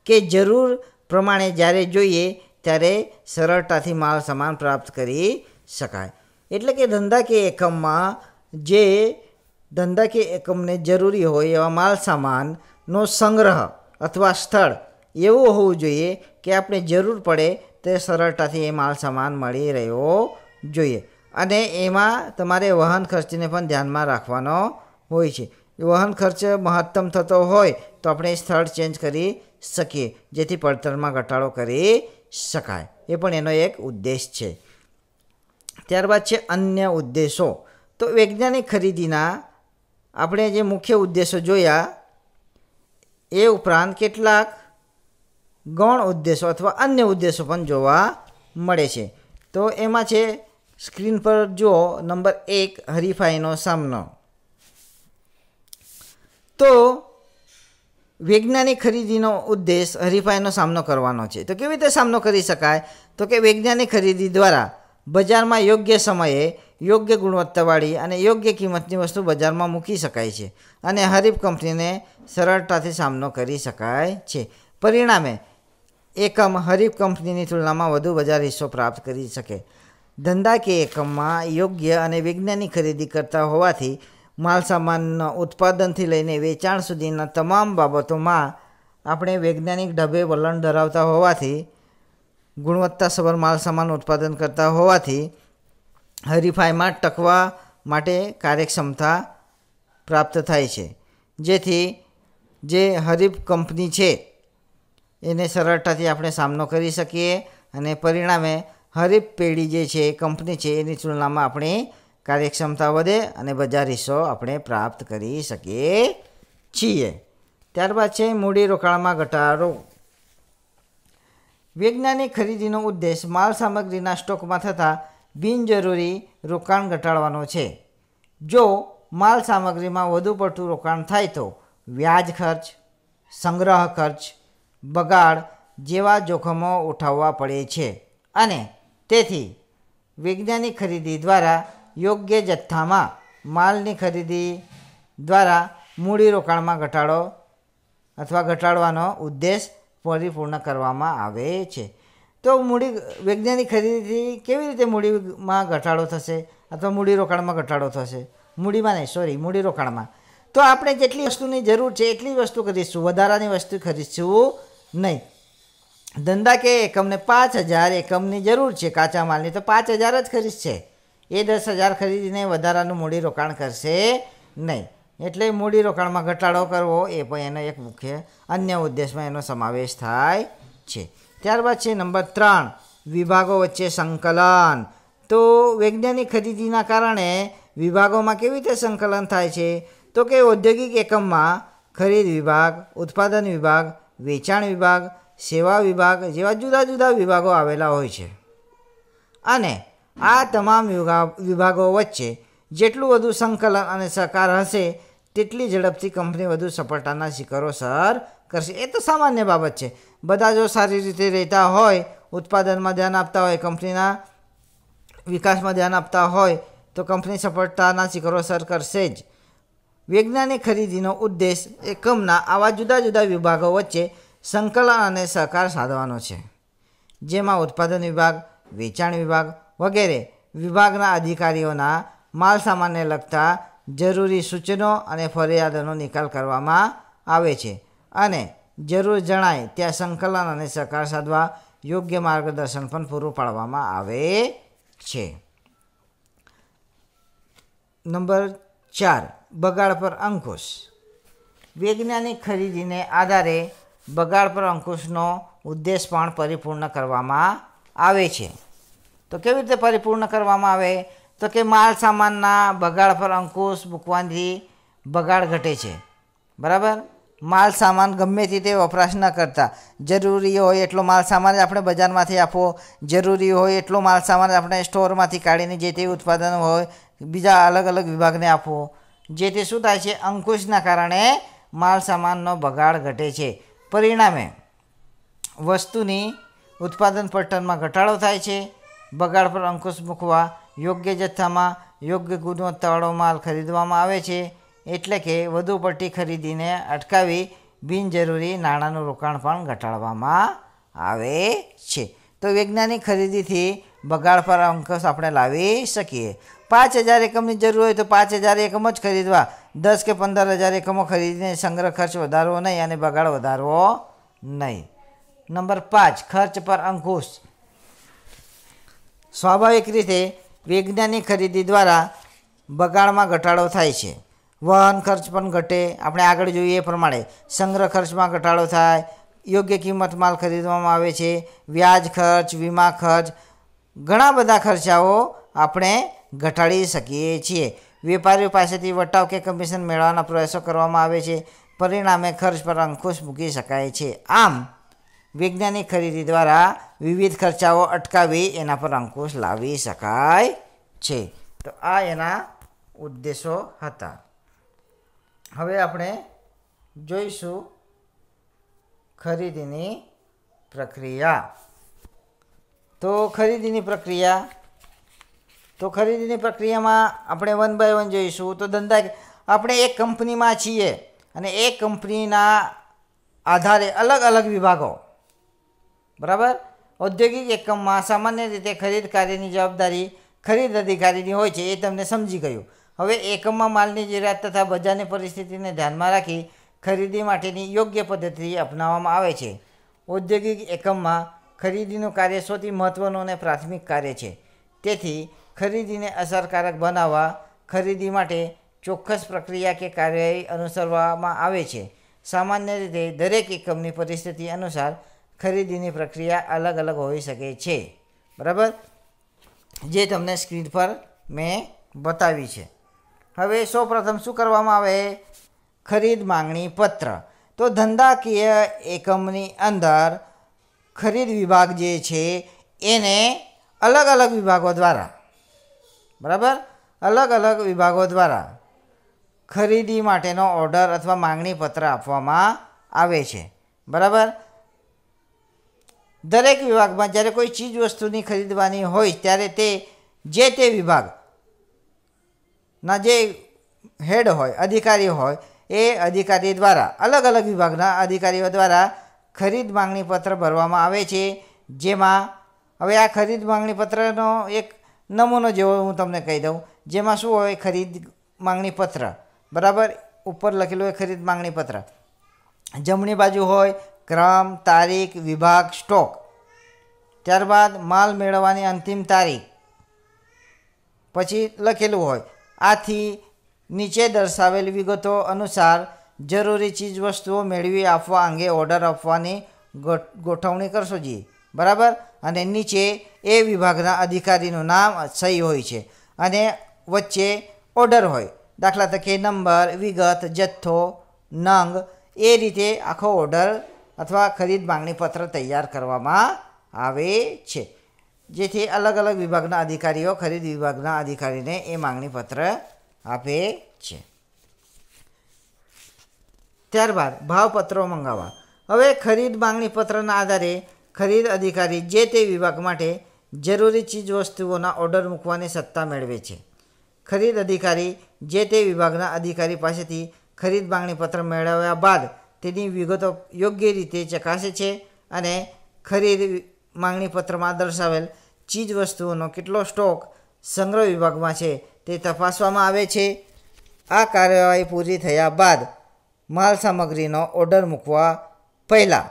કે જરૂર પ્રમાણે જ્યારે જોઈએ ત્યારે સરળતાથી માલ સામાન પ્રાપ્ત કરી શકાય એટલે કે ધંધાકીય એકમમાં જે ધંધાકીય એકમને જરૂરી હોય એવા માલ સામાનનો સંગ્રહ અથવા સ્થળ એવું હોવું જોઈએ કે આપણે જરૂર પડે તે સરળતાથી એ માલ સામાન મળી રહ્યો જોઈએ અને એમાં તમારે વહન ખર્ચને પણ ધ્યાનમાં રાખવાનો હોય છે વહન ખર્ચ મહત્તમ થતો હોય તો આપણે સ્થળ ચેન્જ કરી શકીએ જેથી પડતરમાં ઘટાડો કરી શકાય એ પણ એનો એક ઉદ્દેશ છે ત્યારબાદ છે અન્ય ઉદ્દેશો તો વૈજ્ઞાનિક ખરીદીના આપણે જે મુખ્ય ઉદ્દેશો જોયા એ ઉપરાંત કેટલાક ગૌણ ઉદ્દેશો અથવા અન્ય ઉદ્દેશો પણ જોવા મળે છે તો એમાં છે સ્ક્રીન પર જુઓ નંબર એક હરીફાઈનો સામનો તો વૈજ્ઞાનિક ખરીદીનો ઉદ્દેશ હરીફાઈનો સામનો કરવાનો છે તો કેવી રીતે સામનો કરી શકાય તો કે વૈજ્ઞાનિક ખરીદી દ્વારા બજારમાં યોગ્ય સમયે યોગ્ય ગુણવત્તાવાળી અને યોગ્ય કિંમતની વસ્તુ બજારમાં મૂકી શકાય છે અને હરીફ કંપનીને સરળતાથી સામનો કરી શકાય છે પરિણામે એકમ હરીફ કંપનીની તુલનામાં વધુ બજાર હિસ્સો પ્રાપ્ત કરી શકે ધંધાકીય એકમમાં યોગ્ય અને વિજ્ઞાની ખરીદી કરતા હોવાથી માલસામાનના ઉત્પાદનથી લઈને વેચાણ સુધીના તમામ બાબતોમાં આપણે વૈજ્ઞાનિક ઢબે વલણ ધરાવતા હોવાથી ગુણવત્તાસભર માલસામાન ઉત્પાદન કરતા હોવાથી હરીફાઈમાં ટકવા માટે કાર્યક્ષમતા પ્રાપ્ત થાય છે જેથી જે હરીફ કંપની છે એને સરળતાથી આપણે સામનો કરી શકીએ અને પરિણામે હરીફ પેઢી જે છે એ કંપની છે એની તુલનામાં આપણી કાર્યક્ષમતા વધે અને બજાર હિસ્સો આપણે પ્રાપ્ત કરી શકીએ છીએ ત્યારબાદ છે મૂડી રોકાણમાં ઘટાડો વૈજ્ઞાનિક ખરીદીનો ઉદ્દેશ માલ સામગ્રીના સ્ટોકમાં થતા બિનજરૂરી રોકાણ ઘટાડવાનો છે જો માલ સામગ્રીમાં વધુ પડતું રોકાણ થાય તો વ્યાજ ખર્ચ સંગ્રહ ખર્ચ બગાડ જેવા જોખમો ઉઠાવવા પડે છે અને તેથી વૈજ્ઞાનિક ખરીદી દ્વારા યોગ્ય જથ્થામાં માલની ખરીદી દ્વારા મૂડીરોકાણમાં ઘટાડો અથવા ઘટાડવાનો ઉદ્દેશ પરિપૂર્ણ કરવામાં આવે છે તો મૂડી વૈજ્ઞાનિક ખરીદીથી કેવી રીતે મૂડીમાં ઘટાડો થશે અથવા મૂડીરોકાણમાં ઘટાડો થશે મૂડીમાં નહીં સોરી મૂડીરોકાણમાં તો આપણે જેટલી વસ્તુની જરૂર છે એટલી વસ્તુ ખરીદશું વધારાની વસ્તુ ખરીદશું નહીં ધંધા કે એકમને પાંચ હજાર એકમની જરૂર છે કાચા માલની તો પાંચ હજાર જ ખરીદ છે એ દસ હજાર ખરીદીને વધારાનું મૂડીરોકાણ કરશે નહીં એટલે મૂડી રોકાણમાં ઘટાડો કરવો એ પણ એનો એક મુખ્ય અન્ય ઉદ્દેશમાં એનો સમાવેશ થાય છે ત્યારબાદ છે નંબર ત્રણ વિભાગો વચ્ચે સંકલન તો વૈજ્ઞાનિક ખરીદીના કારણે વિભાગોમાં કેવી રીતે સંકલન થાય છે તો કે ઔદ્યોગિક એકમમાં ખરીદ વિભાગ ઉત્પાદન વિભાગ વેચાણ વિભાગ સેવા વિભાગ જેવા જુદા જુદા વિભાગો આવેલા હોય છે અને આ તમામ વિભાગો વચ્ચે જેટલું વધુ સંકલન અને સહકાર હશે તેટલી ઝડપથી કંપની વધુ સફળતાના શિખરો સર કરશે એ તો સામાન્ય બાબત છે બધા જો સારી રીતે રહેતા હોય ઉત્પાદનમાં ધ્યાન આપતા હોય કંપનીના વિકાસમાં ધ્યાન આપતા હોય તો કંપની સફળતાના શિખરો સર કરશે જ વૈજ્ઞાનિક ખરીદીનો ઉદ્દેશ એકમના આવા જુદા જુદા વિભાગો વચ્ચે સંકલન અને સહકાર સાધવાનો છે જેમાં ઉત્પાદન વિભાગ વેચાણ વિભાગ વગેરે વિભાગના અધિકારીઓના માલ સામાનને લગતા જરૂરી સૂચનો અને ફરિયાદોનો નિકાલ કરવામાં આવે છે અને જરૂર જણાય ત્યાં સંકલન અને સહકાર સાધવા યોગ્ય માર્ગદર્શન પણ પૂરું પાડવામાં આવે છે નંબર ચાર બગાડ પર અંકુશ વૈજ્ઞાનિક ખરીદીને આધારે બગાડ પર અંકુશનો ઉદ્દેશ પણ પરિપૂર્ણ કરવામાં આવે છે તો કેવી રીતે પરિપૂર્ણ કરવામાં આવે તો કે માલ સામાનના બગાડ પર અંકુશ મૂકવાથી બગાડ ઘટે છે બરાબર માલ સામાન ગમે તે વપરાશ ન કરતા જરૂરી હોય એટલો માલ સામાન જ આપણે બજારમાંથી આપવો જરૂરી હોય એટલો માલ સામાન આપણે સ્ટોરમાંથી કાઢીને જે તે ઉત્પાદન હોય બીજા અલગ અલગ વિભાગને આપવો જેથી શું થાય છે અંકુશના કારણે માલ સામાનનો બગાડ ઘટે છે પરિણામે વસ્તુની ઉત્પાદન પર ઘટાડો થાય છે બગાડ પર અંકુશ મૂકવા યોગ્ય જથ્થામાં યોગ્ય ગુણવત્તાવાળો માલ ખરીદવામાં આવે છે એટલે કે વધુ પડતી ખરીદીને અટકાવી બિનજરૂરી નાણાંનું રોકાણ પણ ઘટાડવામાં આવે છે તો વૈજ્ઞાનિક ખરીદીથી બગાડ પર અંકુશ આપણે લાવી શકીએ પાંચ હજાર એકમની જરૂર હોય તો પાંચ હજાર એકમ જ ખરીદવા દસ કે પંદર હજાર એકમો ખરીદીને સંગ્રહ ખર્ચ વધારવો નહીં અને બગાડ વધારવો નહીં નંબર પાંચ ખર્ચ પર અંકુશ સ્વાભાવિક રીતે વૈજ્ઞાનિક ખરીદી દ્વારા બગાડમાં ઘટાડો થાય છે વહન ખર્ચ પણ ઘટે આપણે આગળ જોઈએ એ પ્રમાણે સંગ્રહ ખર્ચમાં ઘટાડો થાય યોગ્ય કિંમત માલ ખરીદવામાં આવે છે વ્યાજ ખર્ચ વીમા ખર્ચ ઘણા બધા ખર્ચાઓ આપણે ઘટાડી શકીએ છીએ વેપારીઓ પાસેથી વટાવ કે કમિશન મેળવવાના પ્રયાસો કરવામાં આવે છે પરિણામે ખર્ચ પર અંકુશ મૂકી શકાય છે આમ વૈજ્ઞાનિક ખરીદી દ્વારા વિવિધ ખર્ચાઓ અટકાવી એના પર અંકુશ લાવી શકાય છે તો આ એના ઉદ્દેશો હતા હવે આપણે જોઈશું ખરીદીની પ્રક્રિયા તો ખરીદીની પ્રક્રિયા તો ખરીદીની પ્રક્રિયામાં આપણે વન બાય વન જોઈશું તો ધંધા આપણે એક કંપનીમાં છીએ અને એ કંપનીના આધારે અલગ અલગ વિભાગો બરાબર ઔદ્યોગિક એકમમાં સામાન્ય રીતે ખરીદ કાર્યની જવાબદારી ખરીદ અધિકારીની હોય છે એ તમને સમજી ગયું હવે એકમમાં માલની જરૂરિયાત તથા બજારની પરિસ્થિતિને ધ્યાનમાં રાખી ખરીદી માટેની યોગ્ય પદ્ધતિ અપનાવવામાં આવે છે ઔદ્યોગિક એકમમાં ખરીદીનું કાર્ય સૌથી મહત્ત્વનું અને પ્રાથમિક કાર્ય છે તેથી ખરીદીને અસરકારક બનાવવા ખરીદી માટે ચોક્કસ પ્રક્રિયા કે કાર્યવાહી અનુસરવામાં આવે છે સામાન્ય રીતે દરેક એકમની પરિસ્થિતિ અનુસાર ખરીદીની પ્રક્રિયા અલગ અલગ હોઈ શકે છે બરાબર જે તમને સ્ક્રીન પર મેં બતાવી છે હવે સૌપ્રથમ શું કરવામાં આવે ખરીદ માંગણી પત્ર તો ધંધાકીય એકમની અંદર ખરીદ વિભાગ જે છે એને અલગ અલગ વિભાગો દ્વારા બરાબર અલગ અલગ વિભાગો દ્વારા ખરીદી માટેનો ઓર્ડર અથવા માંગણી પત્ર આપવામાં આવે છે બરાબર દરેક વિભાગમાં જ્યારે કોઈ ચીજ વસ્તુની ખરીદવાની હોય ત્યારે તે જે તે વિભાગના જે હેડ હોય અધિકારી હોય એ અધિકારી દ્વારા અલગ અલગ વિભાગના અધિકારીઓ દ્વારા ખરીદ માંગણી પત્ર ભરવામાં આવે છે જેમાં હવે આ ખરીદ માંગણી પત્રનો એક નમૂનો જેવો હું તમને કહી દઉં જેમાં શું હોય ખરીદ માંગણી પત્ર બરાબર ઉપર લખેલું હોય ખરીદ માંગણી પત્ર જમણી બાજુ હોય ક્રમ તારીખ વિભાગ સ્ટોક ત્યારબાદ માલ મેળવવાની અંતિમ તારીખ પછી લખેલું હોય આથી નીચે દર્શાવેલ વિગતો અનુસાર જરૂરી ચીજવસ્તુઓ મેળવી આપવા અંગે ઓર્ડર આપવાની ગોઠવણી કરશો જી બરાબર અને નીચે એ વિભાગના અધિકારીનું નામ સહી હોય છે અને વચ્ચે ઓર્ડર હોય દાખલા તરીકે નંબર વિગત જથ્થો નંગ એ રીતે આખો ઓર્ડર અથવા ખરીદ માગણી પત્ર તૈયાર કરવામાં આવે છે જેથી અલગ અલગ વિભાગના અધિકારીઓ ખરીદ વિભાગના અધિકારીને એ માગણી પત્ર આપે છે ત્યારબાદ ભાવપત્રો મંગાવવા હવે ખરીદ માગણી પત્રના આધારે ખરીદ અધિકારી જે તે વિભાગ માટે જરૂરી ચીજવસ્તુઓના ઓર્ડર મૂકવાની સત્તા મેળવે છે ખરીદ અધિકારી જે તે વિભાગના અધિકારી પાસેથી ખરીદ માંગણીપત્ર મેળવ્યા બાદ તેની વિગતો યોગ્ય રીતે ચકાસે છે અને ખરીદ માંગણીપત્રમાં દર્શાવેલ ચીજવસ્તુઓનો કેટલો સ્ટોક સંગ્રહ વિભાગમાં છે તે તપાસવામાં આવે છે આ કાર્યવાહી પૂરી થયા બાદ માલ સામગ્રીનો ઓર્ડર મૂકવા પહેલાં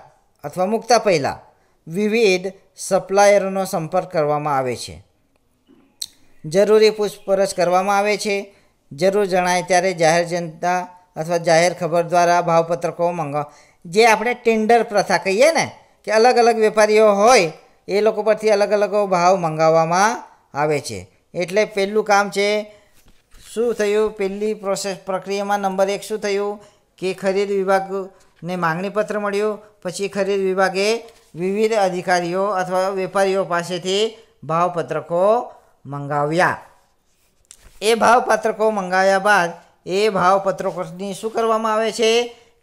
અથવા મૂકતા પહેલાં વિવિધ સપ્લાયરોનો સંપર્ક કરવામાં આવે છે જરૂરી પૂછપરછ કરવામાં આવે છે જરૂર જણાય ત્યારે જાહેર જનતા અથવા જાહેર ખબર દ્વારા ભાવપત્રકો મંગાવ જે આપણે ટેન્ડર પ્રથા કહીએ ને કે અલગ અલગ વેપારીઓ હોય એ લોકો પરથી અલગ અલગ ભાવ મંગાવવામાં આવે છે એટલે પહેલું કામ છે શું થયું પહેલી પ્રોસેસ પ્રક્રિયામાં નંબર એક શું થયું કે ખરીદ વિભાગને માંગણીપત્ર મળ્યું પછી ખરીદ વિભાગે વિવિધ અધિકારીઓ અથવા વેપારીઓ પાસેથી ભાવપત્રકો મંગાવ્યા એ ભાવપત્રકો મંગાવ્યા બાદ એ ભાવપત્રકોની શું કરવામાં આવે છે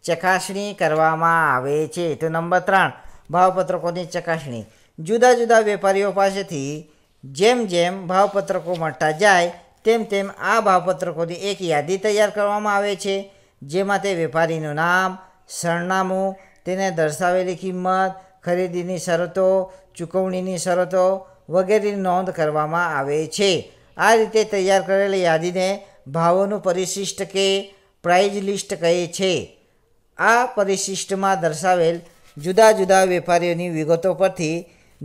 ચકાસણી કરવામાં આવે છે તો નંબર ત્રણ ભાવપત્રકોની ચકાસણી જુદા જુદા વેપારીઓ પાસેથી જેમ જેમ ભાવપત્રકો મળતા જાય તેમ તેમ આ ભાવપત્રકોની એક યાદી તૈયાર કરવામાં આવે છે જેમાં તે વેપારીનું નામ સરનામું તેને દર્શાવેલી કિંમત ખરીદીની શરતો ચૂકવણીની શરતો વગેરેની નોંધ કરવામાં આવે છે આ રીતે તૈયાર કરેલી યાદીને ભાવોનું પરિશિષ્ટ કે પ્રાઇઝ લિસ્ટ કહે છે આ પરિશિષ્ટમાં દર્શાવેલ જુદા જુદા વેપારીઓની વિગતો પરથી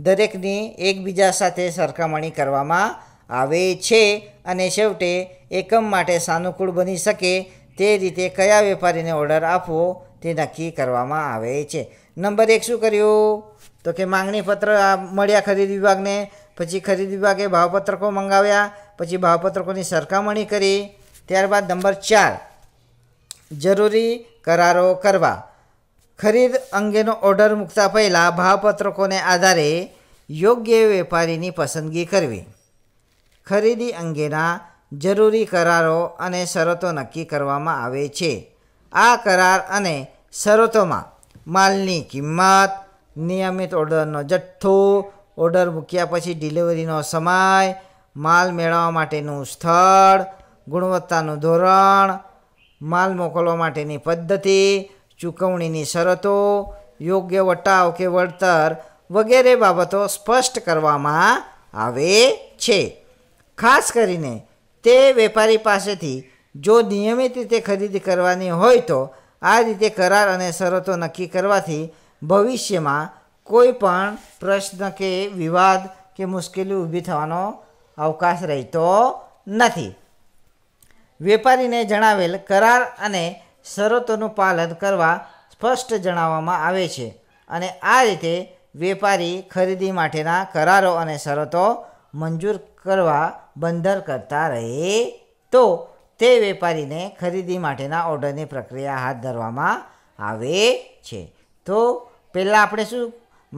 દરેકની એકબીજા સાથે સરખામણી કરવામાં આવે છે અને છેવટે એકમ માટે સાનુકૂળ બની શકે તે રીતે કયા વેપારીને ઓર્ડર આપવો તે નક્કી કરવામાં આવે છે નંબર એક શું કર્યું તો કે માંગણી પત્ર મળ્યા ખરીદ વિભાગને પછી ખરીદ વિભાગે ભાવપત્રકો મંગાવ્યા પછી ભાવપત્રકોની સરખામણી કરી ત્યારબાદ નંબર ચાર જરૂરી કરારો કરવા ખરીદ અંગેનો ઓર્ડર મૂકતા પહેલાં ભાવપત્રકોને આધારે યોગ્ય વેપારીની પસંદગી કરવી ખરીદી અંગેના જરૂરી કરારો અને શરતો નક્કી કરવામાં આવે છે આ કરાર અને શરતોમાં માલની કિંમત નિયમિત ઓર્ડરનો જથ્થો ઓર્ડર મૂક્યા પછી ડિલિવરીનો સમય માલ મેળવવા માટેનું સ્થળ ગુણવત્તાનું ધોરણ માલ મોકલવા માટેની પદ્ધતિ ચૂકવણીની શરતો યોગ્ય વટાવ કે વળતર વગેરે બાબતો સ્પષ્ટ કરવામાં આવે છે ખાસ કરીને તે વેપારી પાસેથી જો નિયમિત રીતે ખરીદી કરવાની હોય તો આ રીતે કરાર અને શરતો નક્કી કરવાથી ભવિષ્યમાં કોઈ પણ પ્રશ્ન કે વિવાદ કે મુશ્કેલી ઊભી થવાનો અવકાશ રહેતો નથી વેપારીને જણાવેલ કરાર અને શરતોનું પાલન કરવા સ્પષ્ટ જણાવવામાં આવે છે અને આ રીતે વેપારી ખરીદી માટેના કરારો અને શરતો મંજૂર કરવા બંદર કરતા રહે તો તે વેપારીને ખરીદી માટેના ઓર્ડરની પ્રક્રિયા હાથ ધરવામાં આવે છે તો પહેલાં આપણે શું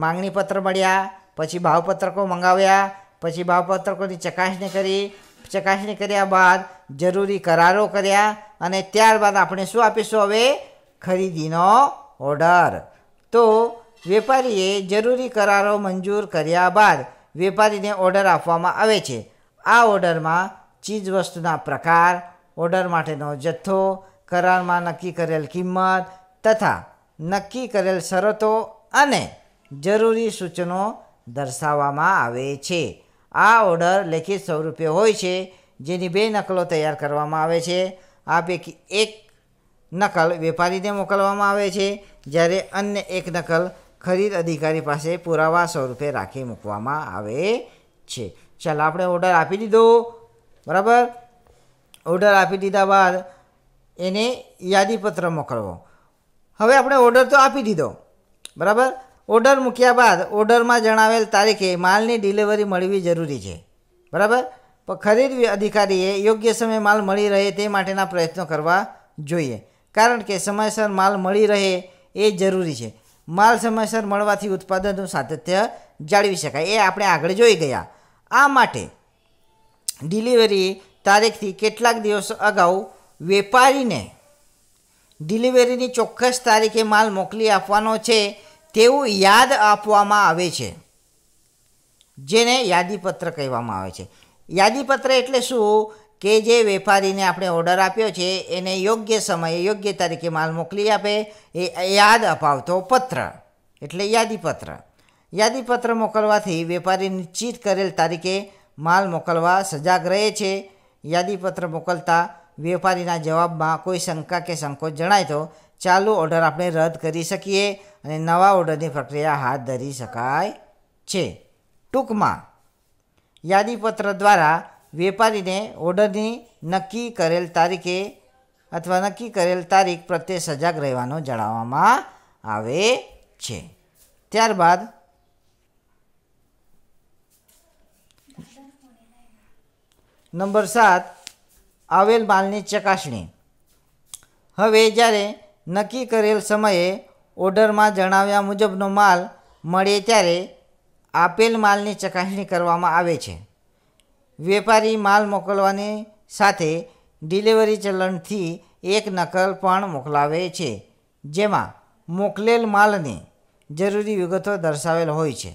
માગણી પત્ર મળ્યા પછી ભાવપત્રકો મંગાવ્યા પછી ભાવપત્રકોની ચકાસણી કરી ચકાસણી કર્યા બાદ જરૂરી કરારો કર્યા અને ત્યારબાદ આપણે શું આપીશું હવે ખરીદીનો ઓર્ડર તો વેપારીએ જરૂરી કરારો મંજૂર કર્યા બાદ વેપારીને ઓર્ડર આપવામાં આવે છે આ ઓર્ડરમાં ચીજ વસ્તુના પ્રકાર ઓર્ડર માટેનો જથ્થો કરારમાં નક્કી કરેલ કિંમત તથા નક્કી કરેલ શરતો અને જરૂરી સૂચનો દર્શાવવામાં આવે છે આ ઓર્ડર લેખિત સ્વરૂપે હોય છે જેની બે નકલો તૈયાર કરવામાં આવે છે આ પૈકી એક નકલ વેપારીને મોકલવામાં આવે છે જ્યારે અન્ય એક નકલ ખરીદ અધિકારી પાસે પુરાવા સ્વરૂપે રાખી મૂકવામાં આવે છે ચાલો આપણે ઓર્ડર આપી દીધો બરાબર ઓર્ડર આપી દીધા બાદ એને યાદીપત્ર મોકલવો હવે આપણે ઓર્ડર તો આપી દીધો બરાબર ઓર્ડર મૂક્યા બાદ ઓર્ડરમાં જણાવેલ તારીખે માલની ડિલિવરી મળવી જરૂરી છે બરાબર પણ ખરીદ અધિકારીએ યોગ્ય સમયે માલ મળી રહે તે માટેના પ્રયત્નો કરવા જોઈએ કારણ કે સમયસર માલ મળી રહે એ જરૂરી છે માલ સમયસર મળવાથી ઉત્પાદનનું સાતત્ય જાળવી શકાય એ આપણે આગળ જોઈ ગયા આ માટે ડિલિવરી તારીખથી કેટલાક દિવસ અગાઉ વેપારીને ડિલિવરીની ચોક્કસ તારીખે માલ મોકલી આપવાનો છે તેવું યાદ આપવામાં આવે છે જેને યાદીપત્ર કહેવામાં આવે છે યાદીપત્ર એટલે શું કે જે વેપારીને આપણે ઓર્ડર આપ્યો છે એને યોગ્ય સમયે યોગ્ય તારીખે માલ મોકલી આપે એ યાદ અપાવતો પત્ર એટલે યાદીપત્ર યાદીપત્ર મોકલવાથી વેપારી નિશ્ચિત કરેલ તારીખે માલ મોકલવા સજાગ રહે છે યાદીપત્ર મોકલતા વેપારીના જવાબમાં કોઈ શંકા કે સંકોચ જણાય તો ચાલુ ઓર્ડર આપણે રદ કરી શકીએ અને નવા ઓર્ડરની પ્રક્રિયા હાથ ધરી શકાય છે ટૂંકમાં યાદીપત્ર દ્વારા વેપારીને ઓર્ડરની નક્કી કરેલ તારીખે અથવા નક્કી કરેલ તારીખ પ્રત્યે સજાગ રહેવાનું જણાવવામાં આવે છે ત્યારબાદ નંબર સાત આવેલ માલની ચકાસણી હવે જ્યારે નક્કી કરેલ સમયે ઓર્ડરમાં જણાવ્યા મુજબનો માલ મળે ત્યારે આપેલ માલની ચકાસણી કરવામાં આવે છે વેપારી માલ મોકલવાની સાથે ડિલિવરી ચલણથી એક નકલ પણ મોકલાવે છે જેમાં મોકલેલ માલની જરૂરી વિગતો દર્શાવેલ હોય છે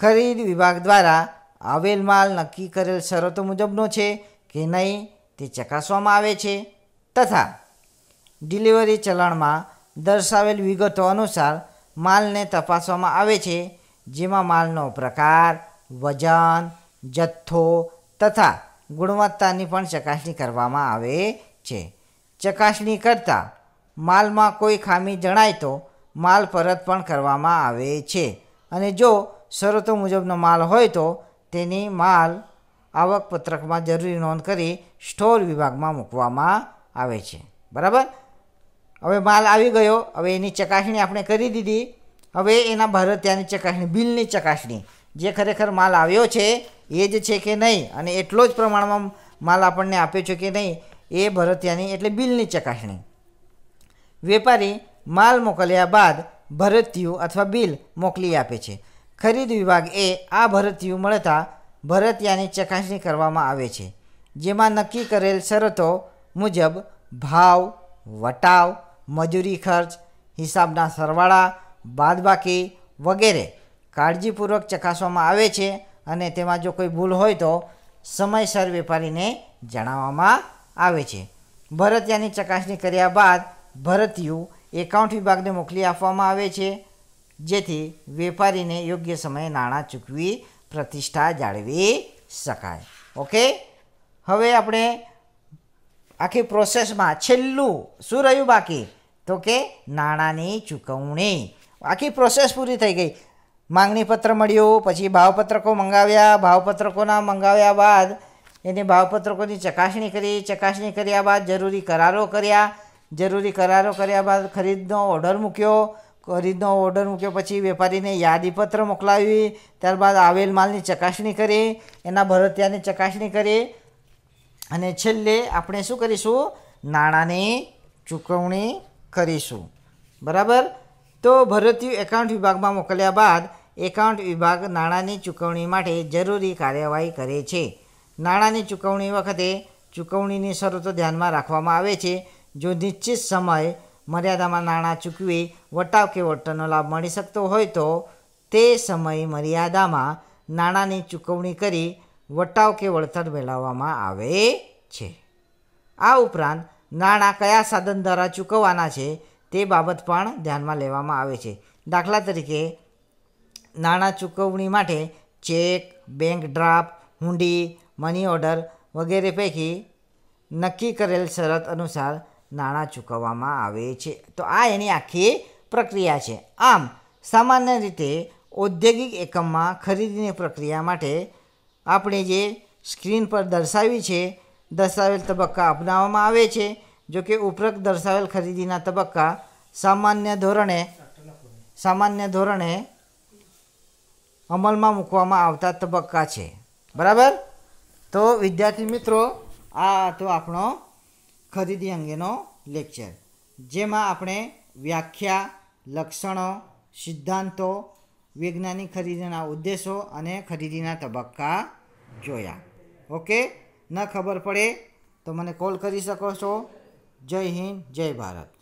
ખરીદ વિભાગ દ્વારા આવેલ માલ નક્કી કરેલ શરતો મુજબનો છે કે નહીં તે ચકાસવામાં આવે છે તથા ડિલિવરી ચલણમાં દર્શાવેલ વિગતો અનુસાર માલને તપાસવામાં આવે છે જેમાં માલનો પ્રકાર વજન જથ્થો તથા ગુણવત્તાની પણ ચકાસણી કરવામાં આવે છે ચકાસણી કરતાં માલમાં કોઈ ખામી જણાય તો માલ પરત પણ કરવામાં આવે છે અને જો શરતો મુજબનો માલ હોય તો તેની માલ આવકપત્રકમાં જરૂરી નોંધ કરી સ્ટોર વિભાગમાં મૂકવામાં આવે છે બરાબર હવે માલ આવી ગયો હવે એની ચકાસણી આપણે કરી દીધી હવે એના ભારતીયાની ચકાસણી બિલની ચકાસણી જે ખરેખર માલ આવ્યો છે એ જ છે કે નહીં અને એટલો જ પ્રમાણમાં માલ આપણને આપ્યો છે કે નહીં એ ભરતિયાની એટલે બિલની ચકાસણી વેપારી માલ મોકલ્યા બાદ ભરતિયું અથવા બિલ મોકલી આપે છે ખરીદ વિભાગ એ આ ભરતીયું મળતા ભરતિયાની ચકાસણી કરવામાં આવે છે જેમાં નક્કી કરેલ શરતો મુજબ ભાવ વટાવ મજૂરી ખર્ચ હિસાબના સરવાળા બાદબાકી વગેરે કાળજીપૂર્વક ચકાસવામાં આવે છે અને તેમાં જો કોઈ ભૂલ હોય તો સમયસર વેપારીને જણાવવામાં આવે છે ભરતિયાની ચકાસણી કર્યા બાદ ભરતિયુ એકાઉન્ટ વિભાગને મોકલી આપવામાં આવે છે જેથી વેપારીને યોગ્ય સમયે નાણા ચૂકવી પ્રતિષ્ઠા જાળવી શકાય ઓકે હવે આપણે આખી પ્રોસેસમાં છેલ્લું શું રહ્યું બાકી તો કે નાણાને ચૂકવણે આખી પ્રોસેસ પૂરી થઈ ગઈ માંગણી પત્ર મળ્યો પછી ભાવપત્રકો મંગાવ્યા ભાવપત્રકોના મંગાવ્યા બાદ એને ભાવપત્રકોની ચકાસણી કરી ચકાસણી કર્યા બાદ જરૂરી કરારો કર્યા જરૂરી કરારો કર્યા બાદ ખરીદનો ઓર્ડર મુક્યો ખરીદનો ઓર્ડર મૂક્યો પછી વેપારીને યાદીપત્ર મોકલાવી ત્યારબાદ આવેલ માલની ચકાસણી કરી એના ભરતિયાની ચકાસણી કરી અને છેલ્લે આપણે શું કરીશું નાણાંની ચૂકવણી કરીશું બરાબર તો ભરતીયું એકાઉન્ટ વિભાગમાં મોકલ્યા બાદ એકાઉન્ટ વિભાગ નાણાંની ચૂકવણી માટે જરૂરી કાર્યવાહી કરે છે નાણાંની ચૂકવણી વખતે ચૂકવણીની શરતો ધ્યાનમાં રાખવામાં આવે છે જો નિશ્ચિત સમય મર્યાદામાં નાણાં ચૂકવી વટાવ કે વળતરનો લાભ મળી શકતો હોય તો તે સમય મર્યાદામાં નાણાંની ચૂકવણી કરી વટાવ કે વળતર મેળવવામાં આવે છે આ ઉપરાંત નાણાં કયા સાધન દ્વારા ચૂકવવાના છે તે બાબત પણ ધ્યાનમાં લેવામાં આવે છે દાખલા તરીકે નાણાં ચૂકવણી માટે ચેક બેંક ડ્રાફ્ટ હુંડી મની ઓર્ડર વગેરે પૈકી નક્કી કરેલ શરત અનુસાર નાણાં ચૂકવવામાં આવે છે તો આ એની આખી પ્રક્રિયા છે આમ સામાન્ય રીતે ઔદ્યોગિક એકમમાં ખરીદીની પ્રક્રિયા માટે આપણે જે સ્ક્રીન પર દર્શાવી છે દર્શાવેલ તબક્કા અપનાવવામાં આવે છે જો કે ઉપરોક્ત દર્શાવેલ ખરીદીના તબક્કા સામાન્ય ધોરણે સામાન્ય ધોરણે અમલમાં મૂકવામાં આવતા તબક્કા છે બરાબર તો વિદ્યાર્થી મિત્રો આ હતો આપણો ખરીદી અંગેનો લેક્ચર જેમાં આપણે વ્યાખ્યા લક્ષણો સિદ્ધાંતો વૈજ્ઞાનિક ખરીદીના ઉદ્દેશો અને ખરીદીના તબક્કા જોયા ઓકે ન ખબર પડે તો મને કોલ કરી શકો છો જય હિન્દ જય ભારત